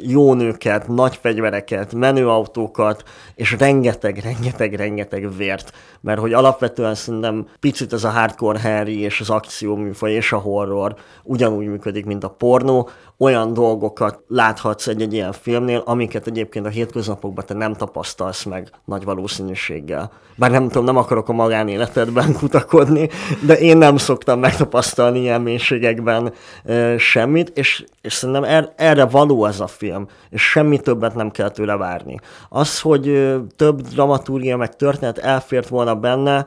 jó nőket, nagy fegyvereket, menőautókat, és rengeteg, rengeteg, rengeteg vért. Mert hogy alapvetően szerintem picit ez a hardcore Harry és az akció műfaj és a horror ugyanúgy működik, mint a pornó, olyan dolgokat láthatsz egy-egy ilyen filmnél, amiket egyébként a hétköznapokban te nem tapasztalsz meg nagy valószínűséggel. Bár nem tudom, nem akarok a magánéletedben kutakodni, de én nem szoktam megtapasztalni ilyen mélységekben e, semmit, és, és szerintem er, erre való ez a film, és semmi többet nem kell tőle várni. Az, hogy e, több dramaturgia meg történet elfért volna benne,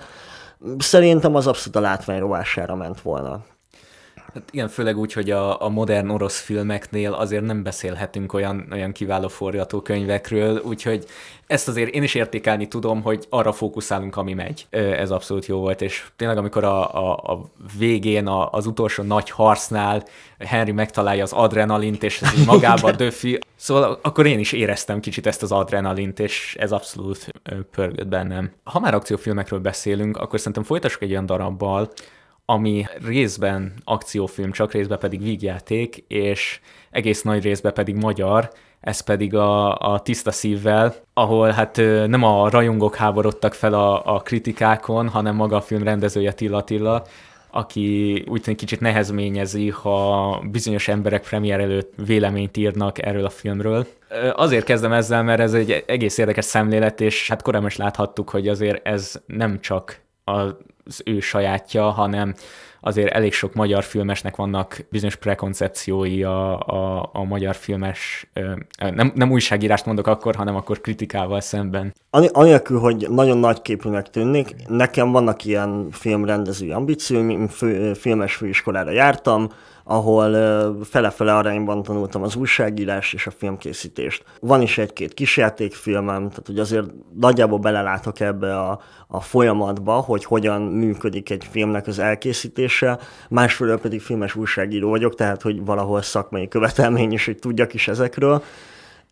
szerintem az abszolút a látvány rovására ment volna. Hát igen, főleg úgy, hogy a, a modern orosz filmeknél azért nem beszélhetünk olyan, olyan kiváló forgatókönyvekről, úgyhogy ezt azért én is értékelni tudom, hogy arra fókuszálunk, ami megy. Ez abszolút jó volt, és tényleg amikor a, a, a végén, a, az utolsó nagy harcnál Henry megtalálja az adrenalint, és ez magába döfi, Szóval akkor én is éreztem kicsit ezt az adrenalint, és ez abszolút pörgött bennem. Ha már akciófilmekről beszélünk, akkor szerintem folytassuk egy olyan darabbal, ami részben akciófilm, csak részben pedig vígjáték, és egész nagy részben pedig magyar, ez pedig a, a tiszta szívvel, ahol hát nem a rajongók háborodtak fel a, a kritikákon, hanem maga a film rendezője Tilla Tilla, aki úgy tűnik kicsit nehezményezi, ha bizonyos emberek premier előtt véleményt írnak erről a filmről. Azért kezdem ezzel, mert ez egy egész érdekes szemlélet, és hát korábban is láthattuk, hogy azért ez nem csak a az ő sajátja, hanem azért elég sok magyar filmesnek vannak bizonyos prekoncepciói a, a, a magyar filmes, nem, nem újságírást mondok akkor, hanem akkor kritikával szemben. Anélkül, hogy nagyon nagy képűnek tűnnék, nekem vannak ilyen filmrendezői, ambícióim, fő, filmes főiskolára jártam, ahol fele-fele arányban tanultam az újságírás és a filmkészítést. Van is egy-két játékfilmem, tehát hogy azért nagyjából belelátok ebbe a, a folyamatba, hogy hogyan működik egy filmnek az elkészítése, másfelől pedig filmes újságíró vagyok, tehát hogy valahol szakmai követelmény is, hogy tudjak is ezekről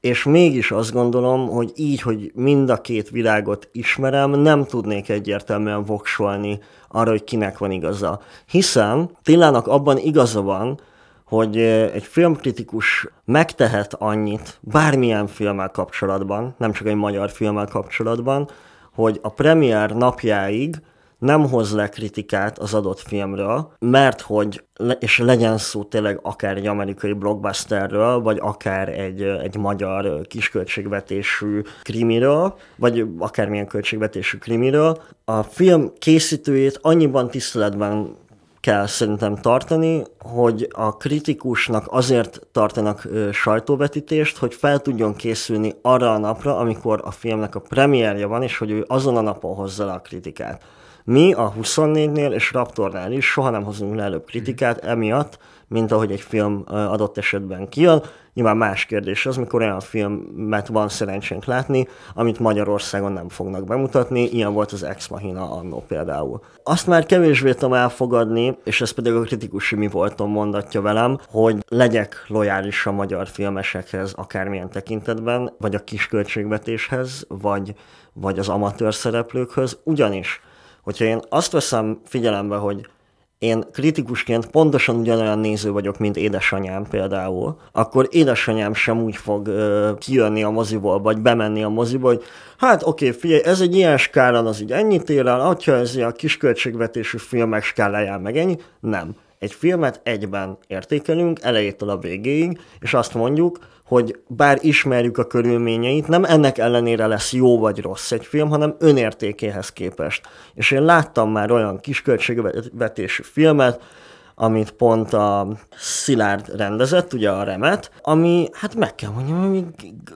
és mégis azt gondolom, hogy így, hogy mind a két világot ismerem, nem tudnék egyértelműen voksolni arra, hogy kinek van igaza. Hiszen Tillának abban igaza van, hogy egy filmkritikus megtehet annyit bármilyen filmmel kapcsolatban, nem csak egy magyar filmmel kapcsolatban, hogy a premier napjáig nem hoz le kritikát az adott filmről, mert hogy, és legyen szó tényleg akár egy amerikai blockbusterről, vagy akár egy, egy magyar kisköltségvetésű krimiről, vagy akármilyen költségvetésű krimiről, a film készítőjét annyiban tiszteletben kell szerintem tartani, hogy a kritikusnak azért tartanak sajtóvetítést, hogy fel tudjon készülni arra a napra, amikor a filmnek a premierje van, és hogy ő azon a napon hozza le a kritikát. Mi a 24-nél és Raptornál is soha nem hozunk le előbb kritikát emiatt, mint ahogy egy film adott esetben kijön. Nyilván más kérdés az, mikor olyan filmet van szerencsénk látni, amit Magyarországon nem fognak bemutatni, ilyen volt az Ex Machina annó például. Azt már kevésbé tudom elfogadni, és ez pedig a kritikus mi voltom mondatja velem, hogy legyek lojális a magyar filmesekhez akármilyen tekintetben, vagy a kisköltségvetéshez, vagy, vagy az amatőr szereplőkhöz, ugyanis Hogyha én azt veszem figyelembe, hogy én kritikusként pontosan ugyanolyan néző vagyok, mint édesanyám például, akkor édesanyám sem úgy fog ö, kijönni a moziból, vagy bemenni a moziból, hogy hát oké, okay, figyelj, ez egy ilyen skálán, az így ennyit ér el, atya, ez a kisköltségvetésű filmek skáláján meg ennyi. Nem. Egy filmet egyben értékelünk, elejétől a végéig, és azt mondjuk, hogy bár ismerjük a körülményeit, nem ennek ellenére lesz jó vagy rossz egy film, hanem önértékéhez képest. És én láttam már olyan kisköltségvetésű filmet, amit pont a Szilárd rendezett, ugye a remet, ami, hát meg kell mondjam, ami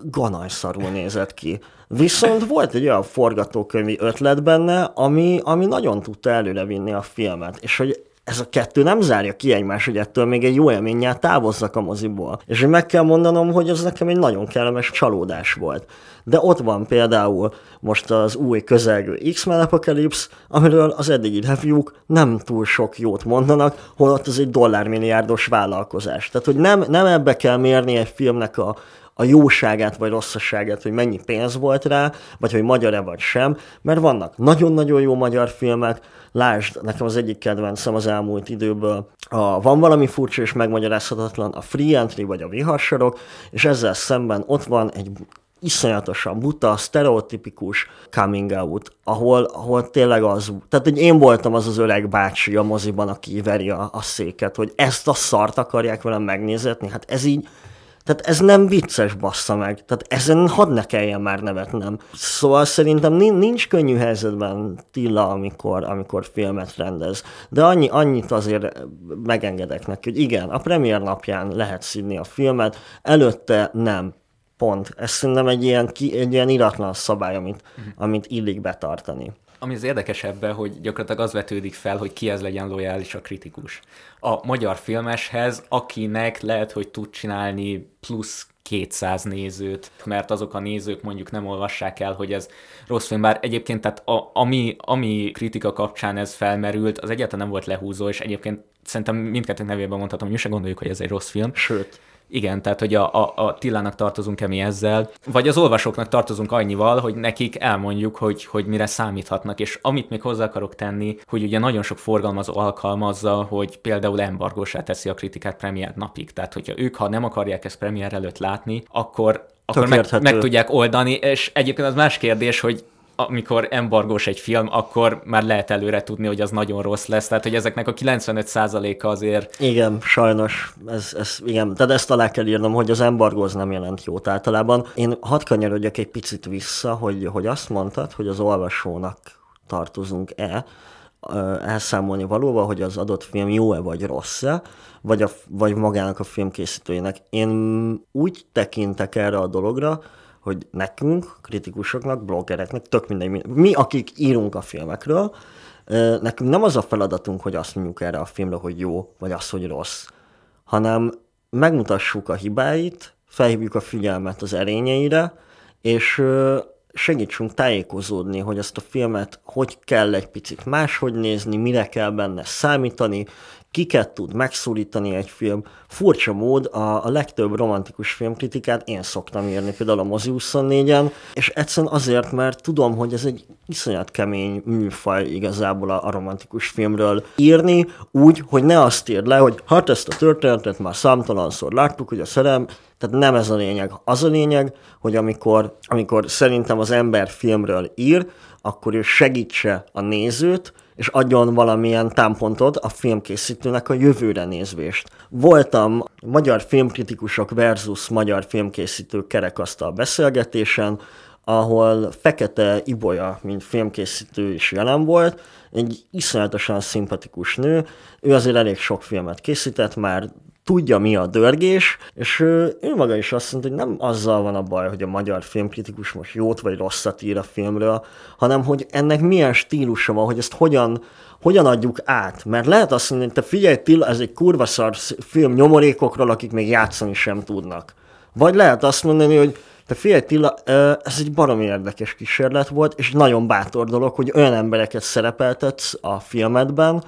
ganajszarul nézett ki. Viszont volt egy olyan forgatókönyvi ötlet benne, ami, ami nagyon tudta előrevinni a filmet, és hogy ez a kettő nem zárja ki egymást, hogy ettől még egy jó élménnyel távozzak a moziból. És meg kell mondanom, hogy ez nekem egy nagyon kellemes csalódás volt. De ott van például most az új közelgő X-Men Apocalypse, amiről az eddigi review nem túl sok jót mondanak, holott ez egy dollármilliárdos vállalkozás. Tehát, hogy nem, nem ebbe kell mérni egy filmnek a, a jóságát vagy rosszasságát, hogy mennyi pénz volt rá, vagy hogy magyar-e vagy sem, mert vannak nagyon-nagyon jó magyar filmek, Lásd, nekem az egyik kedvencem az elmúlt időből a Van valami furcsa és megmagyarázhatatlan, a Free Entry vagy a viharsorok, és ezzel szemben ott van egy iszonyatosan buta, sztereotipikus coming out, ahol, ahol tényleg az, tehát hogy én voltam az az öreg bácsi a moziban, aki veri a, a széket, hogy ezt a szart akarják velem megnézetni, hát ez így, tehát ez nem vicces, bassza meg. Tehát ezen hadd ne kelljen már nevetnem. Szóval szerintem nincs könnyű helyzetben Tilla, amikor, amikor filmet rendez. De annyi, annyit azért megengedek neki, hogy igen, a premier napján lehet színni a filmet, előtte nem. Pont. Ez szerintem egy ilyen, ki, egy ilyen iratlan szabály, amit, uh-huh. amit illik betartani. Ami az érdekesebben, hogy gyakorlatilag az vetődik fel, hogy ki ez legyen lojális a kritikus. A magyar filmeshez, akinek lehet, hogy tud csinálni plusz 200 nézőt, mert azok a nézők mondjuk nem olvassák el, hogy ez rossz film, bár egyébként tehát a, ami, ami kritika kapcsán ez felmerült, az egyáltalán nem volt lehúzó, és egyébként szerintem mindkettőnk nevében mondhatom, hogy se gondoljuk, hogy ez egy rossz film. Sőt. Igen, tehát hogy a, a, a Tillának tartozunk-e mi ezzel, vagy az olvasóknak tartozunk annyival, hogy nekik elmondjuk, hogy, hogy mire számíthatnak, és amit még hozzá akarok tenni, hogy ugye nagyon sok forgalmazó alkalmazza, hogy például embargósá teszi a kritikát premier napig, tehát hogyha ők, ha nem akarják ezt premier előtt látni, akkor, akkor meg, meg tudják oldani, és egyébként az más kérdés, hogy amikor embargós egy film, akkor már lehet előre tudni, hogy az nagyon rossz lesz. Tehát, hogy ezeknek a 95%-a azért... Igen, sajnos. Ez, ez, igen. Tehát ezt alá kell írnom, hogy az embargó az nem jelent jót általában. Én hadd kanyarodjak egy picit vissza, hogy, hogy azt mondtad, hogy az olvasónak tartozunk-e elszámolni valóban, hogy az adott film jó-e vagy rossz-e, vagy, a, vagy magának a filmkészítőjének. Én úgy tekintek erre a dologra, hogy nekünk, kritikusoknak, bloggereknek, tök mindegy, mi akik írunk a filmekről, nekünk nem az a feladatunk, hogy azt mondjuk erre a filmre, hogy jó, vagy az, hogy rossz, hanem megmutassuk a hibáit, felhívjuk a figyelmet az erényeire, és segítsünk tájékozódni, hogy ezt a filmet hogy kell egy picit máshogy nézni, mire kell benne számítani, kiket tud megszólítani egy film. Furcsa mód, a, a legtöbb romantikus filmkritikát én szoktam írni, például a Mozi 24-en, és egyszerűen azért, mert tudom, hogy ez egy iszonyat kemény műfaj igazából a, a romantikus filmről írni, úgy, hogy ne azt írd le, hogy hát ezt a történetet már számtalanszor láttuk, hogy a szerelem, tehát nem ez a lényeg. Az a lényeg, hogy amikor, amikor szerintem az ember filmről ír, akkor ő segítse a nézőt, és adjon valamilyen támpontot a filmkészítőnek a jövőre nézvést. Voltam magyar filmkritikusok versus magyar filmkészítők kerekasztal beszélgetésen, ahol Fekete Ibolya, mint filmkészítő is jelen volt, egy iszonyatosan szimpatikus nő, ő azért elég sok filmet készített, már tudja mi a dörgés, és ő, ő maga is azt mondta, hogy nem azzal van a baj, hogy a magyar filmkritikus most jót vagy rosszat ír a filmről, hanem hogy ennek milyen stílusa van, hogy ezt hogyan hogyan adjuk át? Mert lehet azt mondani, hogy te figyelj, Till, ez egy kurva szar film nyomorékokról, akik még játszani sem tudnak. Vagy lehet azt mondani, hogy te figyelj, Tilla, ez egy baromi érdekes kísérlet volt, és nagyon bátor dolog, hogy olyan embereket szerepeltetsz a filmedben,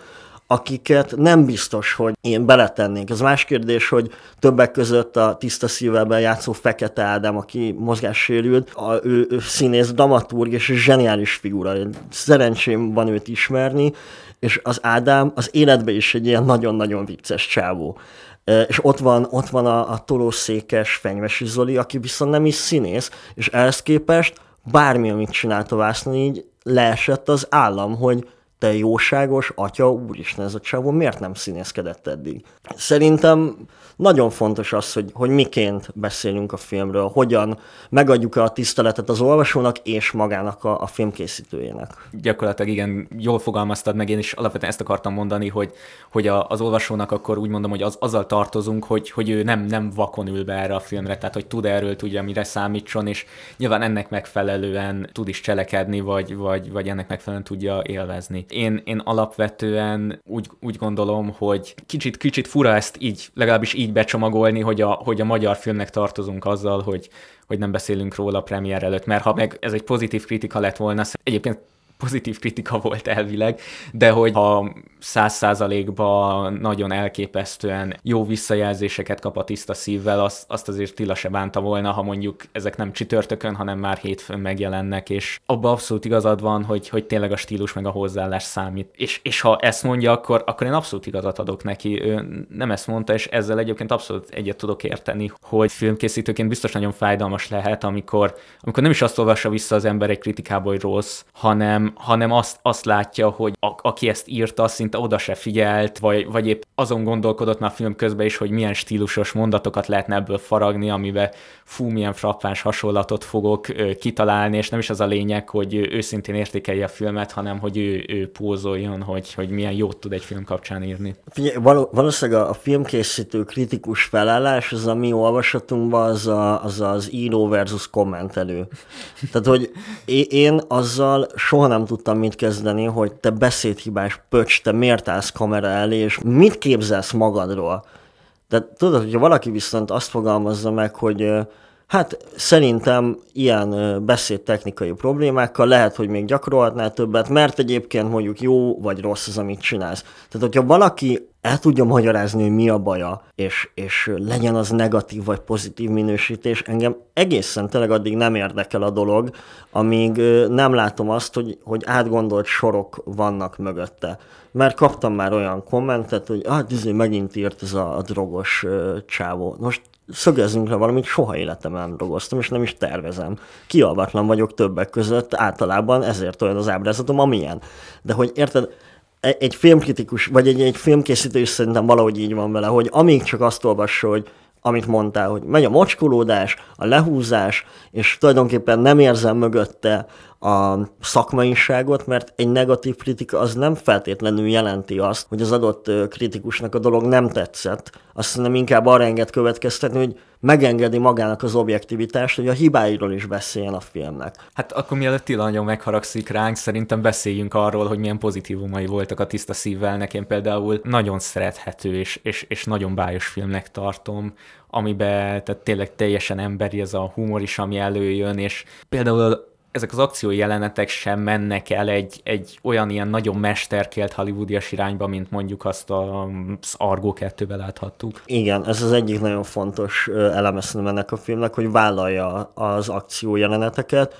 akiket nem biztos, hogy én beletennék. Ez más kérdés, hogy többek között a tiszta szívvel játszó Fekete Ádám, aki mozgássérült, a, ő, ő színész, dramaturg és zseniális figura. Szerencsém van őt ismerni, és az Ádám az életben is egy ilyen nagyon-nagyon vicces csávó. E, és ott van, ott van a, a tolószékes Fenyvesi Zoli, aki viszont nem is színész, és ehhez képest bármi, amit csinálta Vászlani, így leesett az állam, hogy te jóságos atya, úristen, ez a csávó miért nem színészkedett eddig? Szerintem nagyon fontos az, hogy, hogy miként beszélünk a filmről, hogyan megadjuk a tiszteletet az olvasónak és magának a, a filmkészítőjének. Gyakorlatilag igen, jól fogalmaztad meg, én is alapvetően ezt akartam mondani, hogy, hogy a, az olvasónak akkor úgy mondom, hogy az, azzal tartozunk, hogy, hogy ő nem, nem vakon ül be erre a filmre, tehát hogy tud erről, tudja, mire számítson, és nyilván ennek megfelelően tud is cselekedni, vagy, vagy, vagy ennek megfelelően tudja élvezni én, én alapvetően úgy, úgy gondolom, hogy kicsit, kicsit fura ezt így, legalábbis így becsomagolni, hogy a, hogy a magyar filmnek tartozunk azzal, hogy, hogy nem beszélünk róla a premier előtt, mert ha meg ez egy pozitív kritika lett volna, szóval egyébként pozitív kritika volt elvileg, de hogy ha száz százalékban nagyon elképesztően jó visszajelzéseket kap a tiszta szívvel, azt, azt azért Tila se bánta volna, ha mondjuk ezek nem csütörtökön, hanem már hétfőn megjelennek, és abban abszolút igazad van, hogy, hogy tényleg a stílus meg a hozzáállás számít. És, és ha ezt mondja, akkor, akkor én abszolút igazat adok neki. Ő nem ezt mondta, és ezzel egyébként abszolút egyet tudok érteni, hogy filmkészítőként biztos nagyon fájdalmas lehet, amikor, amikor nem is azt olvassa vissza az ember egy kritikából, hogy rossz, hanem hanem, azt, azt látja, hogy a, aki ezt írta, szinte oda se figyelt, vagy, vagy épp azon gondolkodott már a film közben is, hogy milyen stílusos mondatokat lehetne ebből faragni, amiben fú, milyen frappáns hasonlatot fogok ö, kitalálni, és nem is az a lényeg, hogy őszintén értékelje a filmet, hanem hogy ő, ő pózoljon, hogy, hogy milyen jót tud egy film kapcsán írni. Figyelj, valószínűleg a, a filmkészítő kritikus felállás, az a mi olvasatunkban az, a, az az író versus kommentelő. Tehát, hogy én azzal soha nem nem tudtam mit kezdeni, hogy te beszédhibás pöcs, te miért állsz kamera elé, és mit képzelsz magadról? De tudod, hogyha valaki viszont azt fogalmazza meg, hogy Hát szerintem ilyen beszédtechnikai problémákkal lehet, hogy még gyakorolhatnál többet, mert egyébként mondjuk jó vagy rossz az, amit csinálsz. Tehát, hogyha valaki el tudja magyarázni, hogy mi a baja, és, és legyen az negatív vagy pozitív minősítés, engem egészen tényleg addig nem érdekel a dolog, amíg nem látom azt, hogy, hogy átgondolt sorok vannak mögötte. Mert kaptam már olyan kommentet, hogy ah, megint írt ez a, a drogos csávó. Most szögezzünk le valamit, soha életemben nem dolgoztam, és nem is tervezem. Kialvatlan vagyok többek között, általában ezért olyan az ábrázatom, amilyen. De hogy érted, e- egy filmkritikus, vagy egy, egy filmkészítő is szerintem valahogy így van vele, hogy amíg csak azt olvassa, hogy amit mondtál, hogy megy a mocskolódás, a lehúzás, és tulajdonképpen nem érzem mögötte a szakmaiságot, mert egy negatív kritika az nem feltétlenül jelenti azt, hogy az adott kritikusnak a dolog nem tetszett. Azt nem inkább arra enged következtetni, hogy megengedi magának az objektivitást, hogy a hibáiról is beszéljen a filmnek. Hát akkor mielőtt Tila nagyon megharagszik ránk, szerintem beszéljünk arról, hogy milyen pozitívumai voltak a tiszta szívvel. Nekem például nagyon szerethető és, és, és nagyon bájos filmnek tartom amiben tehát tényleg teljesen emberi ez a humor is, ami előjön, és például ezek az akció jelenetek sem mennek el egy, egy olyan ilyen nagyon mesterkélt hollywoodias irányba, mint mondjuk azt a, az Argo 2-ben láthattuk. Igen, ez az egyik nagyon fontos eleme szerintem ennek a filmnek, hogy vállalja az akció jeleneteket,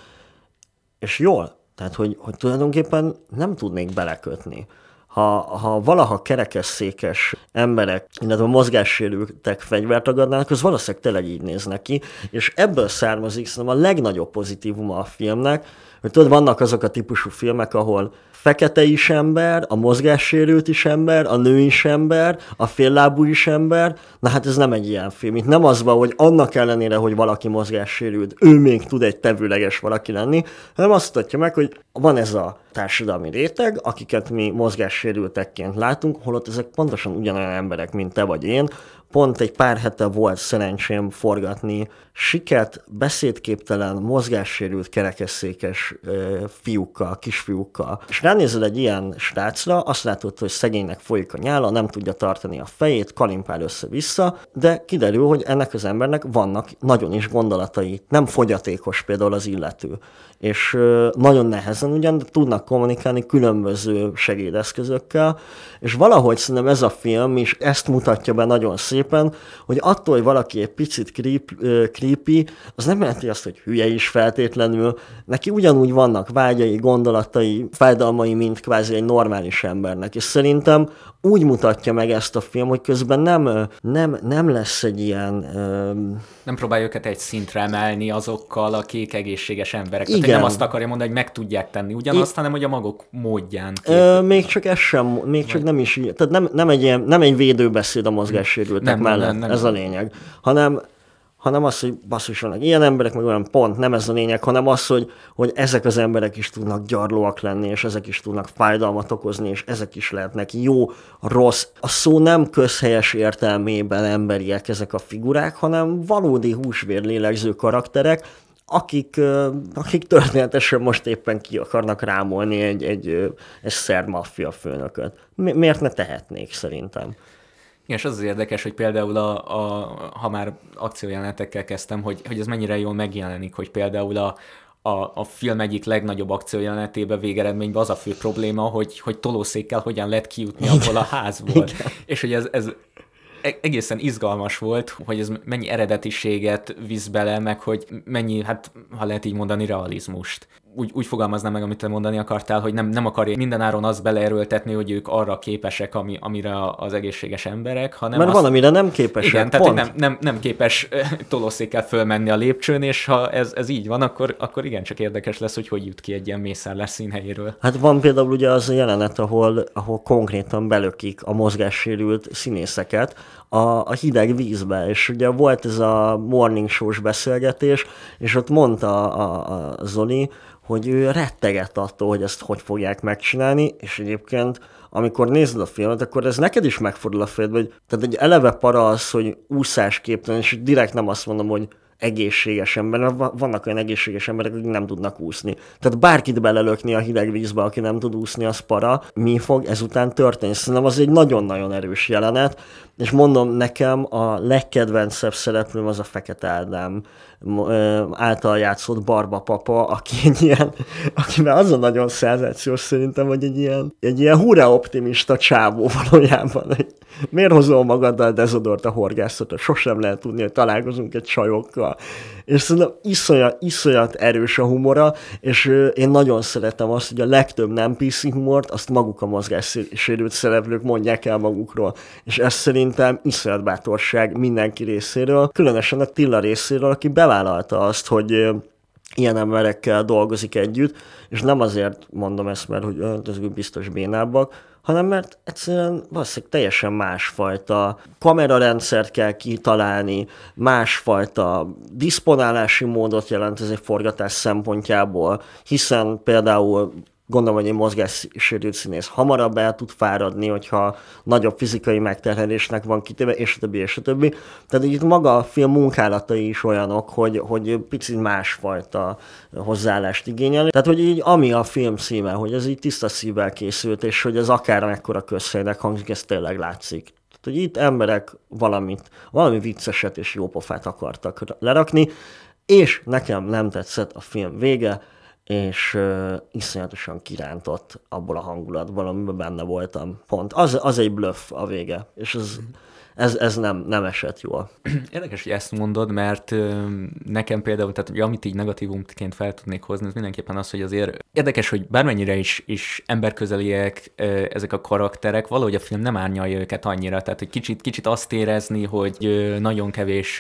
és jól. Tehát, hogy, hogy tulajdonképpen nem tudnék belekötni ha, ha valaha kerekesszékes emberek, illetve mozgássérültek fegyvert agadnának, az valószínűleg tényleg így néz neki, és ebből származik szerintem a legnagyobb pozitívuma a filmnek, hogy tudod, vannak azok a típusú filmek, ahol fekete is ember, a mozgássérült is ember, a nő is ember, a féllábú is ember. Na hát ez nem egy ilyen film. Itt nem az van, hogy annak ellenére, hogy valaki mozgássérült, ő még tud egy tevőleges valaki lenni, hanem azt mutatja meg, hogy van ez a társadalmi réteg, akiket mi mozgássérültekként látunk, holott ezek pontosan ugyanolyan emberek, mint te vagy én, Pont egy pár hete volt szerencsém forgatni siket, beszédképtelen, mozgássérült kerekesszékes ö, fiúkkal, kisfiúkkal. És ránézel egy ilyen srácra, azt látod, hogy szegénynek folyik a nyála, nem tudja tartani a fejét, kalimpál össze-vissza, de kiderül, hogy ennek az embernek vannak nagyon is gondolatai. Nem fogyatékos például az illető. És ö, nagyon nehezen ugyan, de tudnak kommunikálni különböző segédeszközökkel, és valahogy szerintem ez a film is ezt mutatja be nagyon szépen, tulajdonképpen, hogy attól, hogy valaki egy picit creep, creepy, az nem jelenti azt, hogy hülye is feltétlenül. Neki ugyanúgy vannak vágyai, gondolatai, fájdalmai, mint kvázi egy normális embernek. És szerintem úgy mutatja meg ezt a film, hogy közben nem, nem, nem lesz egy ilyen... Ö... Nem próbálja őket egy szintre emelni azokkal, akik egészséges emberek. Igen. Tehát nem azt akarja mondani, hogy meg tudják tenni ugyanazt, I... hanem hogy a maguk módján. Ö, még csak ez sem, még csak nem is, tehát nem, nem, egy ilyen, nem egy védőbeszéd a mozgássérültek nem, mellett, nem, nem, ez a lényeg. Hanem, hanem az, hogy basszus vannak ilyen emberek, meg olyan pont, nem ez a lényeg, hanem az, hogy, hogy ezek az emberek is tudnak gyarlóak lenni, és ezek is tudnak fájdalmat okozni, és ezek is lehetnek jó, rossz. A szó nem közhelyes értelmében emberiek ezek a figurák, hanem valódi lélegző karakterek, akik, akik történetesen most éppen ki akarnak rámolni egy, egy, egy szermaffia főnököt. Miért ne tehetnék szerintem? Igen, és az az érdekes, hogy például a, a ha már akciójelenetekkel kezdtem, hogy, hogy ez mennyire jól megjelenik, hogy például a, a, a film egyik legnagyobb akciójelenetében végeredményben az a fő probléma, hogy, hogy tolószékkel hogyan lehet kijutni abból a házból. Igen. És hogy ez, ez e, egészen izgalmas volt, hogy ez mennyi eredetiséget visz bele, meg hogy mennyi, hát ha lehet így mondani, realizmust úgy, úgy fogalmaznám meg, amit te mondani akartál, hogy nem, nem akarja minden áron azt beleerőltetni, hogy ők arra képesek, ami, amire az egészséges emberek, hanem Mert azt... van, amire nem képesek, Igen, pont. tehát nem, nem, nem képes tolószékkel fölmenni a lépcsőn, és ha ez, ez így van, akkor, akkor igen, csak érdekes lesz, hogy hogy jut ki egy ilyen mészárlás színhelyéről. Hát van például ugye az a jelenet, ahol, ahol konkrétan belökik a mozgássérült színészeket, a, a hideg vízbe, és ugye volt ez a morning show beszélgetés, és ott mondta a, a, a Zoli, hogy ő rettegett attól, hogy ezt hogy fogják megcsinálni, és egyébként amikor nézed a filmet, akkor ez neked is megfordul a fejedbe, hogy tehát egy eleve para az, hogy úszásképtelen, és direkt nem azt mondom, hogy egészséges ember, vannak olyan egészséges emberek, akik nem tudnak úszni. Tehát bárkit belelökni a hideg vízbe, aki nem tud úszni, az para. Mi fog ezután történni? Szerintem az egy nagyon-nagyon erős jelenet, és mondom, nekem a legkedvencebb szereplőm az a Fekete Ádám által játszott Barba Papa, aki egy ilyen, aki már azon nagyon szenzációs szerintem, hogy egy ilyen, egy ilyen hurra optimista csávó valójában, hogy miért hozol magaddal dezodort a horgászatot, sosem lehet tudni, hogy találkozunk egy csajokkal és szerintem iszonyat, iszonyat erős a humora, és én nagyon szeretem azt, hogy a legtöbb nem PC humort, azt maguk a mozgássérült szereplők mondják el magukról. És ez szerintem iszonyat bátorság mindenki részéről, különösen a Tilla részéről, aki bevállalta azt, hogy ilyen emberekkel dolgozik együtt, és nem azért mondom ezt, mert hogy ez biztos bénábbak, hanem mert egyszerűen valószínűleg teljesen másfajta kamerarendszert kell kitalálni, másfajta diszponálási módot jelent ez egy forgatás szempontjából, hiszen például gondolom, hogy egy mozgássérült színész hamarabb el tud fáradni, hogyha nagyobb fizikai megterhelésnek van kitéve, és a többi, és a többi. Tehát itt maga a film munkálatai is olyanok, hogy, hogy picit másfajta hozzáállást igényel. Tehát, hogy így ami a film szíme, hogy ez így tiszta szívvel készült, és hogy ez akár mekkora közhelynek hangzik, ez tényleg látszik. Tehát, hogy itt emberek valamit, valami vicceset és jópofát akartak lerakni, és nekem nem tetszett a film vége, és uh, iszonyatosan kirántott abból a hangulatból, amiben benne voltam. Pont az, az egy bluff a vége, és az, ez, ez nem, nem esett jól. Érdekes, hogy ezt mondod, mert nekem például, tehát amit így negatívumként fel tudnék hozni, az mindenképpen az, hogy azért érdekes, hogy bármennyire is, is emberközeliek ezek a karakterek, valahogy a film nem árnyalja őket annyira, tehát hogy kicsit, kicsit azt érezni, hogy nagyon kevés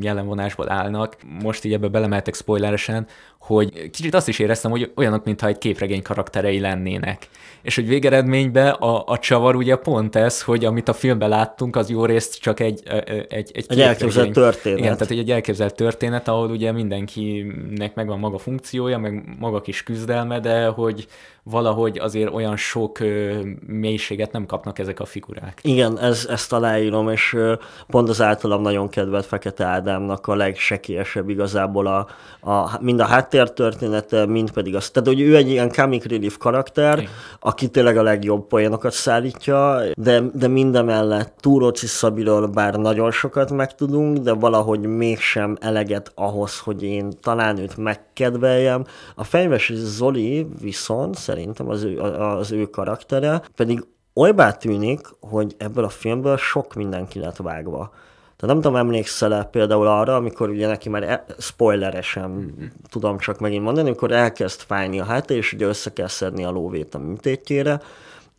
jelenvonásból állnak. Most így ebbe belemeltek spoileresen, hogy kicsit azt is éreztem, hogy olyanok, mintha egy képregény karakterei lennének. És hogy végeredményben a, a csavar ugye pont ez, hogy amit a filmben láttunk, az jó részt csak egy egy, egy, egy, elképzelt történet. Igen, tehát egy elképzelt történet, ahol ugye mindenkinek megvan maga funkciója, meg maga kis küzdelme, de hogy valahogy azért olyan sok ö, mélységet nem kapnak ezek a figurák. Igen, ez, ezt aláírom, és ö, pont az általam nagyon kedvelt Fekete Ádámnak a legsekélyesebb igazából a, a, mind a háttértörténete, mind pedig az. Tehát, hogy ő egy ilyen comic relief karakter, Igen. aki tényleg a legjobb poénokat szállítja, de, de mindemellett Túróci Szabiról bár nagyon sokat megtudunk, de valahogy mégsem eleget ahhoz, hogy én talán őt megkedveljem. A fejves Zoli viszont szerintem az ő, az ő karaktere, pedig olybá tűnik, hogy ebből a filmből sok mindenki lett vágva. Tehát nem tudom, emlékszel például arra, amikor ugye neki már e- spoileresen mm-hmm. tudom csak megint mondani, amikor elkezd fájni a hát és ugye össze kell szedni a lóvét a műtétjére,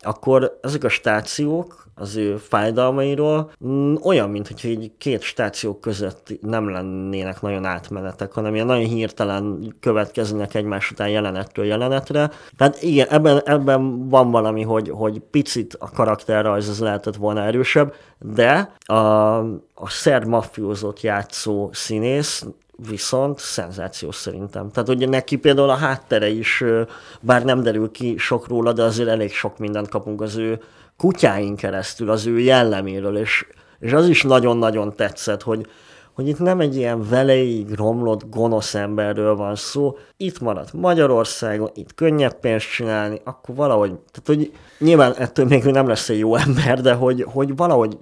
akkor ezek a stációk az ő fájdalmairól mm, olyan, mint hogy két stáció között nem lennének nagyon átmenetek, hanem ilyen nagyon hirtelen következnek egymás után jelenettől jelenetre. Tehát igen, ebben, ebben van valami, hogy, hogy picit a karakterrajz az lehetett volna erősebb, de a, a szerb mafiózót játszó színész viszont szenzáció szerintem. Tehát ugye neki például a háttere is, bár nem derül ki sok róla, de azért elég sok mindent kapunk az ő kutyáink keresztül, az ő jelleméről, és, és az is nagyon-nagyon tetszett, hogy, hogy itt nem egy ilyen veleig romlott gonosz emberről van szó, itt maradt Magyarországon, itt könnyebb pénzt csinálni, akkor valahogy, tehát hogy nyilván ettől még nem lesz egy jó ember, de hogy, hogy valahogy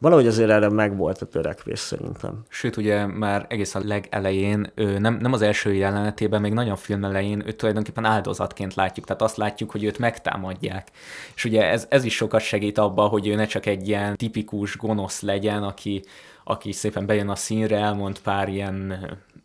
valahogy azért erre megvolt a törekvés szerintem. Sőt, ugye már egész a legelején, ő nem, nem az első jelenetében, még nagyon film elején, őt tulajdonképpen áldozatként látjuk, tehát azt látjuk, hogy őt megtámadják. És ugye ez, ez is sokat segít abba, hogy ő ne csak egy ilyen tipikus gonosz legyen, aki, aki szépen bejön a színre, elmond pár ilyen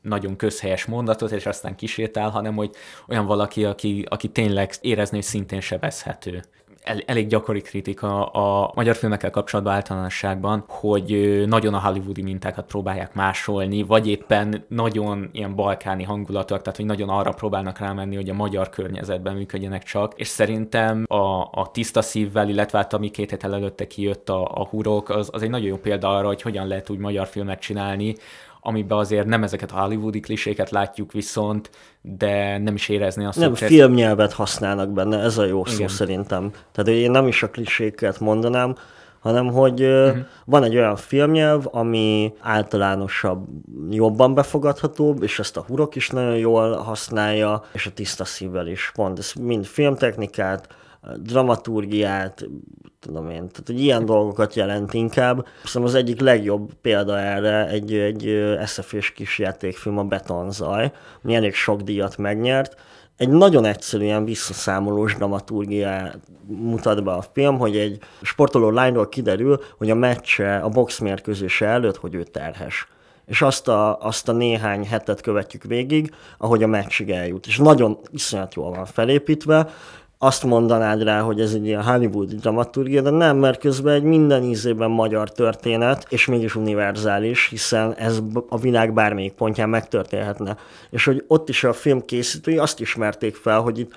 nagyon közhelyes mondatot, és aztán kisétál, hanem hogy olyan valaki, aki, aki tényleg érezni, hogy szintén sebezhető el, elég gyakori kritika a magyar filmekkel kapcsolatban általánosságban, hogy nagyon a hollywoodi mintákat próbálják másolni, vagy éppen nagyon ilyen balkáni hangulatok, tehát hogy nagyon arra próbálnak rámenni, hogy a magyar környezetben működjenek csak, és szerintem a, a tiszta szívvel, illetve hát ami két hétel előtte kijött a, a hurok, az, az egy nagyon jó példa arra, hogy hogyan lehet úgy magyar filmet csinálni, amiben azért nem ezeket a hollywoodi kliséket látjuk viszont, de nem is érezni azt, nem, hogy... Nem, filmnyelvet használnak benne, ez a jó igen. szó szerintem. Tehát én nem is a kliséket mondanám, hanem hogy uh-huh. van egy olyan filmnyelv, ami általánosabb, jobban befogadhatóbb, és ezt a hurok is nagyon jól használja, és a tiszta szívvel is pont. Ez mind filmtechnikát, dramaturgiát, tudom én, tehát hogy ilyen dolgokat jelent inkább. Szerintem szóval az egyik legjobb példa erre egy, egy eszefés kis játékfilm, a Betonzaj, ami elég sok díjat megnyert. Egy nagyon egyszerűen visszaszámolós dramaturgiát mutat be a film, hogy egy sportoló lányról kiderül, hogy a meccse, a box mérkőzése előtt, hogy ő terhes és azt a, azt a néhány hetet követjük végig, ahogy a meccsig eljut. És nagyon iszonyat jól van felépítve, azt mondanád rá, hogy ez egy ilyen Hollywood dramaturgia, de nem, mert közben egy minden ízében magyar történet, és mégis univerzális, hiszen ez a világ bármelyik pontján megtörténhetne. És hogy ott is a film készítői azt ismerték fel, hogy itt,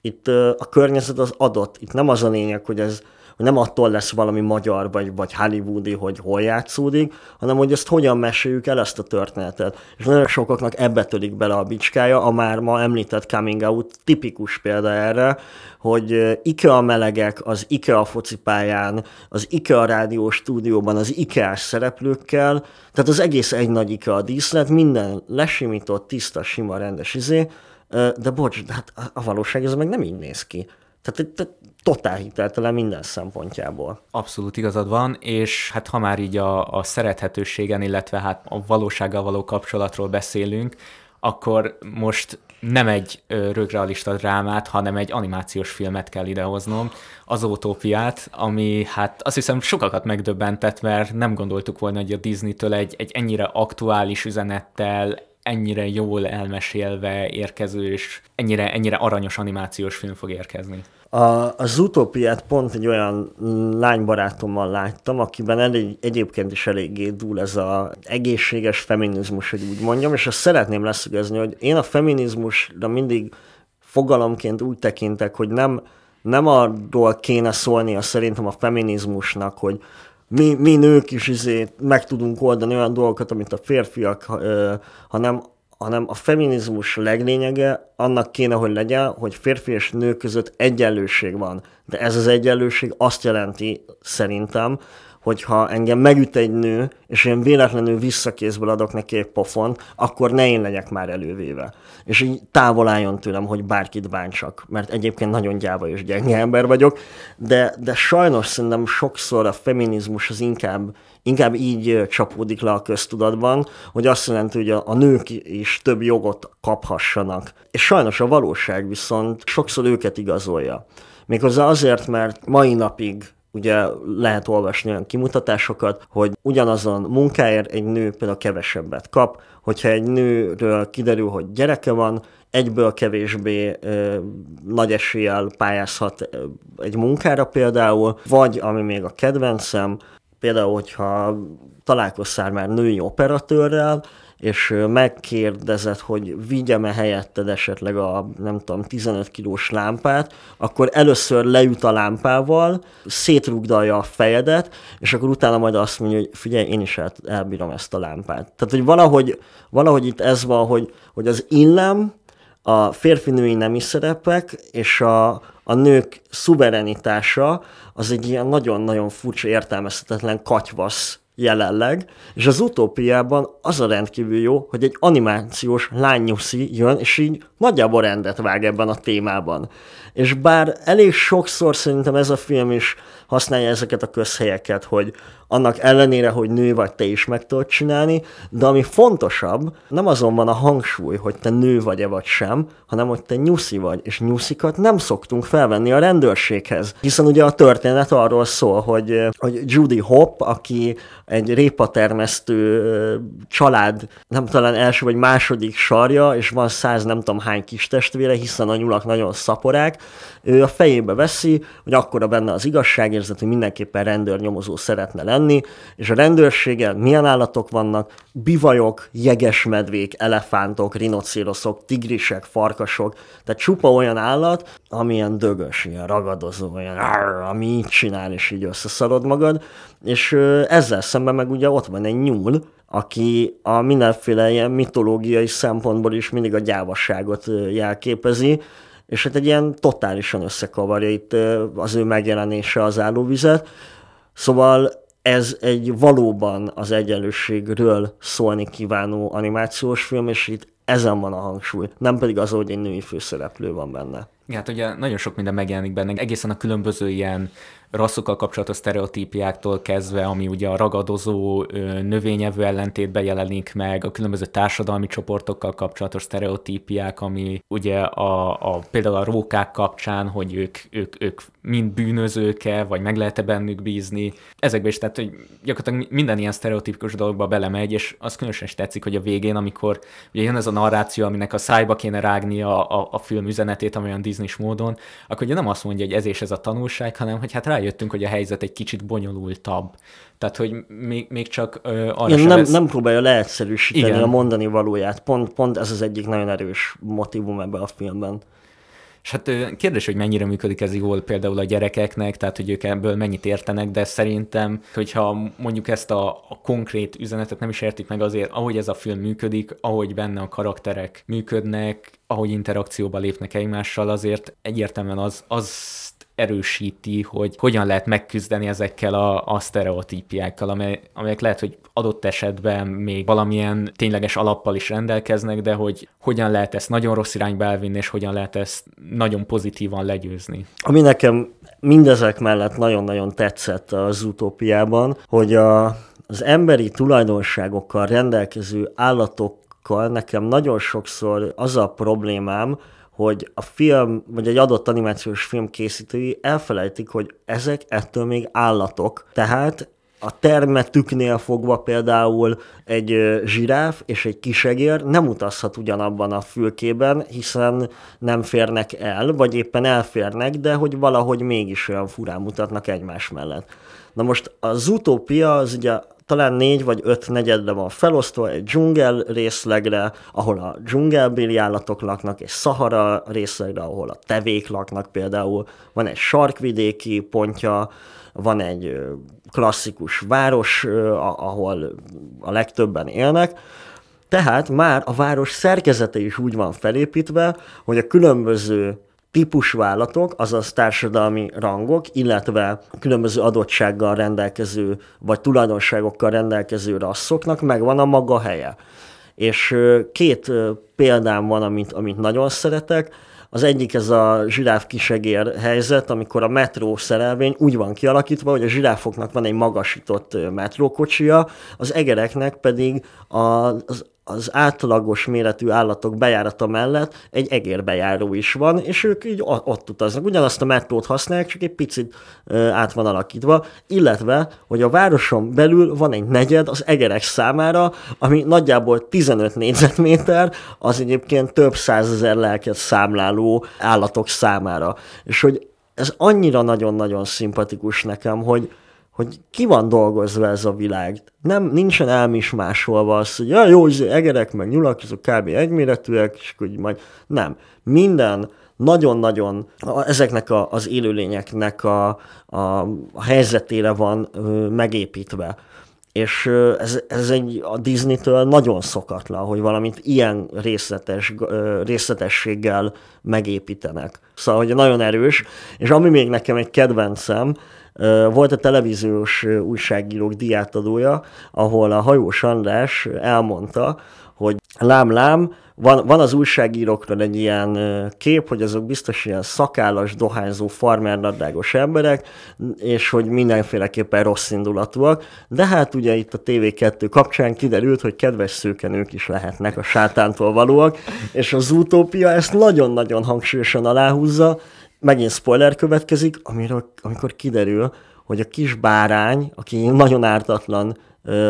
itt a környezet az adott, itt nem az a lényeg, hogy ez hogy nem attól lesz valami magyar vagy, vagy hollywoodi, hogy hol játszódik, hanem hogy ezt hogyan meséljük el ezt a történetet. És nagyon sokaknak ebbe törik bele a bicskája, a már ma említett coming out tipikus példa erre, hogy eh, IKEA melegek az IKEA focipályán, az IKEA rádió stúdióban az IKEA szereplőkkel, tehát az egész egy nagy IKEA díszlet, minden lesimított, tiszta, sima, rendes izé, eh, de bocs, de hát a valóság ez meg nem így néz ki. Tehát, tehát totál hiteltelen minden szempontjából. Abszolút igazad van, és hát ha már így a, a szerethetőségen, illetve hát a valósággal való kapcsolatról beszélünk, akkor most nem egy rögrealista drámát, hanem egy animációs filmet kell idehoznom, az Utópiát, ami hát azt hiszem sokakat megdöbbentett, mert nem gondoltuk volna, hogy a Disney-től egy, egy ennyire aktuális üzenettel, ennyire jól elmesélve érkező, és ennyire, ennyire aranyos animációs film fog érkezni. A, az utópiát pont egy olyan lánybarátommal láttam, akiben elég, egyébként is eléggé dúl ez a egészséges feminizmus, hogy úgy mondjam, és azt szeretném leszögezni, hogy én a feminizmusra mindig fogalomként úgy tekintek, hogy nem, nem arról kéne szólnia szerintem a feminizmusnak, hogy mi, mi nők is izé meg tudunk oldani olyan dolgokat, amit a férfiak, ö, hanem hanem a feminizmus leglényege annak kéne, hogy legyen, hogy férfi és nő között egyenlőség van. De ez az egyenlőség azt jelenti szerintem, hogyha engem megüt egy nő, és én véletlenül visszakézből adok neki egy pofon, akkor ne én legyek már elővéve. És így távol álljon tőlem, hogy bárkit bántsak, mert egyébként nagyon gyáva és gyenge ember vagyok, de, de sajnos szerintem sokszor a feminizmus az inkább, inkább így csapódik le a köztudatban, hogy azt jelenti, hogy a, a nők is több jogot kaphassanak. És sajnos a valóság viszont sokszor őket igazolja. Méghozzá azért, mert mai napig ugye lehet olvasni olyan kimutatásokat, hogy ugyanazon munkáért egy nő például kevesebbet kap, hogyha egy nőről kiderül, hogy gyereke van, egyből kevésbé ö, nagy eséllyel pályázhat egy munkára például, vagy ami még a kedvencem, például, hogyha találkoztál már női operatőrrel, és megkérdezed, hogy vigyem-e helyetted esetleg a, nem tudom, 15 kilós lámpát, akkor először leüt a lámpával, szétrugdalja a fejedet, és akkor utána majd azt mondja, hogy figyelj, én is el, elbírom ezt a lámpát. Tehát, hogy valahogy, valahogy itt ez van, hogy, hogy az illem, a férfi-női nemi szerepek és a, a nők szuverenitása az egy ilyen nagyon-nagyon furcsa, értelmezhetetlen katyvasz jelenleg, és az utópiában az a rendkívül jó, hogy egy animációs lányuszi jön, és így nagyjából rendet vág ebben a témában. És bár elég sokszor szerintem ez a film is használja ezeket a közhelyeket, hogy annak ellenére, hogy nő vagy, te is meg tudod csinálni, de ami fontosabb, nem azon van a hangsúly, hogy te nő vagy-e vagy sem, hanem hogy te nyuszi vagy, és nyuszikat nem szoktunk felvenni a rendőrséghez. Hiszen ugye a történet arról szól, hogy, hogy Judy Hopp, aki egy répatermesztő család, nem talán első vagy második sarja, és van száz nem tudom hány kis testvére, hiszen a nyulak nagyon szaporák, ő a fejébe veszi, hogy akkora benne az igazságérzet, hogy mindenképpen rendőrnyomozó szeretne lenni, és a rendőrsége milyen állatok vannak, bivajok, jegesmedvék, elefántok, rinocéroszok, tigrisek, farkasok, tehát csupa olyan állat, amilyen dögös, ilyen ragadozó, olyan arr, ami így csinál, és így összeszarod magad, és ezzel szemben meg ugye ott van egy nyúl, aki a mindenféle ilyen mitológiai szempontból is mindig a gyávasságot jelképezi, és hát egy ilyen totálisan összekavarja itt az ő megjelenése az állóvizet. Szóval ez egy valóban az egyenlőségről szólni kívánó animációs film, és itt ezen van a hangsúly, nem pedig az, hogy egy női főszereplő van benne. Ja, hát ugye nagyon sok minden megjelenik benne, egészen a különböző ilyen rasszokkal kapcsolatos sztereotípiáktól kezdve, ami ugye a ragadozó növényevő ellentétbe jelenik meg, a különböző társadalmi csoportokkal kapcsolatos sztereotípiák, ami ugye a, a például a rókák kapcsán, hogy ők, ők, ők mind bűnözőke, vagy meg lehet-e bennük bízni. Ezekbe is, tehát hogy gyakorlatilag minden ilyen sztereotípikus dologba belemegy, és az különösen is tetszik, hogy a végén, amikor ugye jön ez a narráció, aminek a szájba kéne rágni a, a, a film üzenetét, amilyen Disney módon, akkor ugye nem azt mondja, hogy ez és ez a tanulság, hanem hogy hát rá rájöttünk, hogy a helyzet egy kicsit bonyolultabb. Tehát, hogy még, még csak ö, arra Igen, nem, ezt... nem próbálja leegyszerűsíteni Igen. a mondani valóját. Pont, pont ez az egyik nagyon erős motivum ebben a filmben. És hát kérdés, hogy mennyire működik ez jól például a gyerekeknek, tehát hogy ők ebből mennyit értenek, de szerintem, hogyha mondjuk ezt a, a konkrét üzenetet nem is értik meg azért, ahogy ez a film működik, ahogy benne a karakterek működnek, ahogy interakcióba lépnek egymással, azért egyértelműen az, az erősíti, hogy hogyan lehet megküzdeni ezekkel a, a sztereotípiákkal, amely, amelyek lehet, hogy adott esetben még valamilyen tényleges alappal is rendelkeznek, de hogy hogyan lehet ezt nagyon rossz irányba elvinni, és hogyan lehet ezt nagyon pozitívan legyőzni. Ami nekem mindezek mellett nagyon-nagyon tetszett az utópiában, hogy a, az emberi tulajdonságokkal rendelkező állatokkal nekem nagyon sokszor az a problémám, hogy a film, vagy egy adott animációs film készítői elfelejtik, hogy ezek ettől még állatok. Tehát a termetüknél fogva például egy zsiráf és egy kisegér nem utazhat ugyanabban a fülkében, hiszen nem férnek el, vagy éppen elférnek, de hogy valahogy mégis olyan furán mutatnak egymás mellett. Na most az utópia az ugye talán négy vagy öt negyedre van felosztva, egy dzsungel részlegre, ahol a dzsungelbéli állatok laknak, és Szahara részlegre, ahol a tevék laknak például, van egy sarkvidéki pontja, van egy klasszikus város, ahol a legtöbben élnek, tehát már a város szerkezete is úgy van felépítve, hogy a különböző típusvállatok, azaz társadalmi rangok, illetve különböző adottsággal rendelkező, vagy tulajdonságokkal rendelkező rasszoknak megvan a maga helye. És két példám van, amit, amit nagyon szeretek. Az egyik ez a zsiráf kisegér helyzet, amikor a metró szerelvény úgy van kialakítva, hogy a zsiráfoknak van egy magasított metrókocsia, az egereknek pedig az, az átlagos méretű állatok bejárata mellett egy egérbejáró is van, és ők így ott utaznak. Ugyanazt a metrót használják, csak egy picit át van alakítva, illetve, hogy a városon belül van egy negyed az egerek számára, ami nagyjából 15 négyzetméter, az egyébként több százezer lelket számláló állatok számára. És hogy ez annyira nagyon-nagyon szimpatikus nekem, hogy, hogy ki van dolgozva ez a világ. Nem, nincsen elmismásolva az, hogy ja, jó, izé, egerek meg nyulak, azok kb. egyméretűek, és hogy majd nem. Minden nagyon-nagyon ezeknek a, az élőlényeknek a, a, a helyzetére van ö, megépítve. És ö, ez, ez egy a Disney-től nagyon szokatlan, hogy valamit ilyen részletes, ö, részletességgel megépítenek. Szóval, hogy nagyon erős, és ami még nekem egy kedvencem, volt a televíziós újságírók diátadója, ahol a hajós András elmondta, hogy lám-lám, van, van az újságírókról egy ilyen kép, hogy azok biztos ilyen szakállas, dohányzó, farmernadrágos emberek, és hogy mindenféleképpen rossz indulatúak. De hát ugye itt a TV2 kapcsán kiderült, hogy kedves szőkenők is lehetnek a sátántól valóak, és az utópia ezt nagyon-nagyon hangsúlyosan aláhúzza, megint spoiler következik, amiről, amikor kiderül, hogy a kis bárány, aki nagyon ártatlan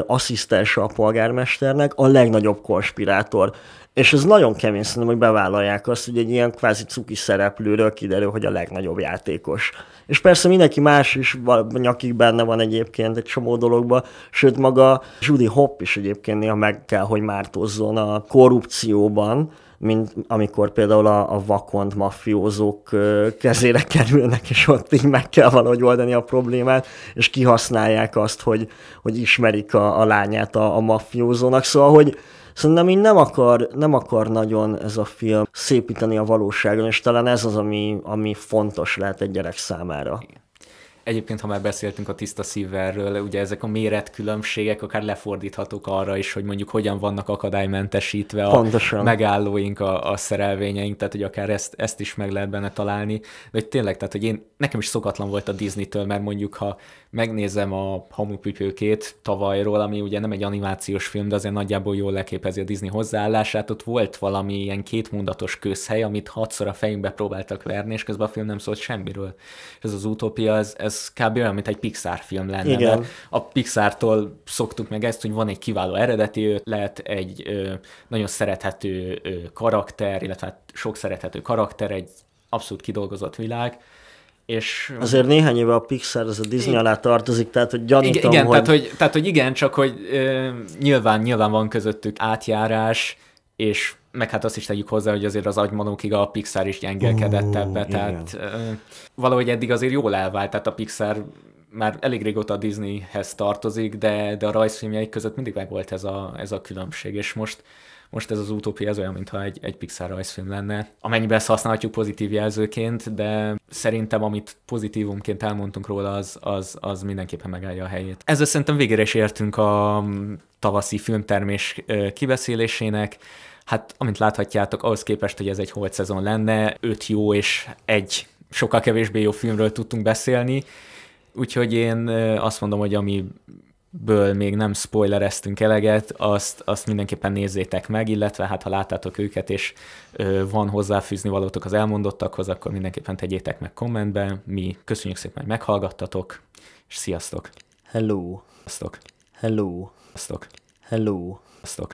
asszisztense a polgármesternek, a legnagyobb konspirátor. És ez nagyon kemény szerintem, hogy bevállalják azt, hogy egy ilyen kvázi cuki szereplőről kiderül, hogy a legnagyobb játékos. És persze mindenki más is nyakig benne van egyébként egy csomó dologba, sőt maga Judy Hopp is egyébként néha meg kell, hogy mártozzon a korrupcióban, mint amikor például a, a vakond mafiózók kezére kerülnek, és ott így meg kell valahogy oldani a problémát, és kihasználják azt, hogy, hogy ismerik a, a lányát a, a mafiózónak. Szóval, hogy szerintem így nem akar, nem akar nagyon ez a film szépíteni a valóságon, és talán ez az, ami, ami fontos lehet egy gyerek számára. Igen egyébként, ha már beszéltünk a tiszta szívverről, ugye ezek a méretkülönbségek akár lefordíthatók arra is, hogy mondjuk hogyan vannak akadálymentesítve a Pontosan. megállóink, a, a szerelvényeink, tehát hogy akár ezt, ezt is meg lehet benne találni. vagy tényleg, tehát hogy én, nekem is szokatlan volt a Disney-től, mert mondjuk ha megnézem a Hamupipőkét tavalyról, ami ugye nem egy animációs film, de azért nagyjából jól leképezi a Disney hozzáállását, ott volt valami ilyen kétmondatos közhely, amit hatszor a fejünkbe próbáltak verni, és közben a film nem szólt semmiről. Ez az utópia, ez, ez kb. olyan, mint egy Pixar film lenne. Igen. a Pixar-tól szoktuk meg ezt, hogy van egy kiváló eredeti ötlet, egy ö, nagyon szerethető ö, karakter, illetve hát sok szerethető karakter, egy abszolút kidolgozott világ, és... Azért néhány éve a Pixar ez a Disney alá tartozik, tehát hogy gyanítom, igen, hogy... Tehát, hogy... tehát hogy igen, csak hogy ö, nyilván, nyilván van közöttük átjárás, és meg hát azt is tegyük hozzá, hogy azért az agymanókig a Pixar is gyengelkedett ebbe, tehát ö, valahogy eddig azért jól elvált, tehát a Pixar már elég régóta a Disneyhez tartozik, de, de a rajzfilmjeik között mindig meg volt ez a, ez a különbség, és most most ez az utópia, az olyan, mintha egy, egy Pixar rajzfilm lenne. Amennyiben ezt használhatjuk pozitív jelzőként, de szerintem amit pozitívumként elmondtunk róla, az, az, az mindenképpen megállja a helyét. Ezzel szerintem végére is értünk a tavaszi filmtermés kibeszélésének. Hát, amint láthatjátok, ahhoz képest, hogy ez egy holt szezon lenne, öt jó és egy sokkal kevésbé jó filmről tudtunk beszélni, úgyhogy én azt mondom, hogy ami ből még nem spoilereztünk eleget, azt, azt mindenképpen nézzétek meg, illetve hát ha láttátok őket, és ö, van hozzáfűzni valótok az elmondottakhoz, akkor mindenképpen tegyétek meg kommentben. Mi köszönjük szépen, hogy meghallgattatok, és sziasztok! Hello! Sziasztok! Hello! Sziasztok! Hello! Sziasztok!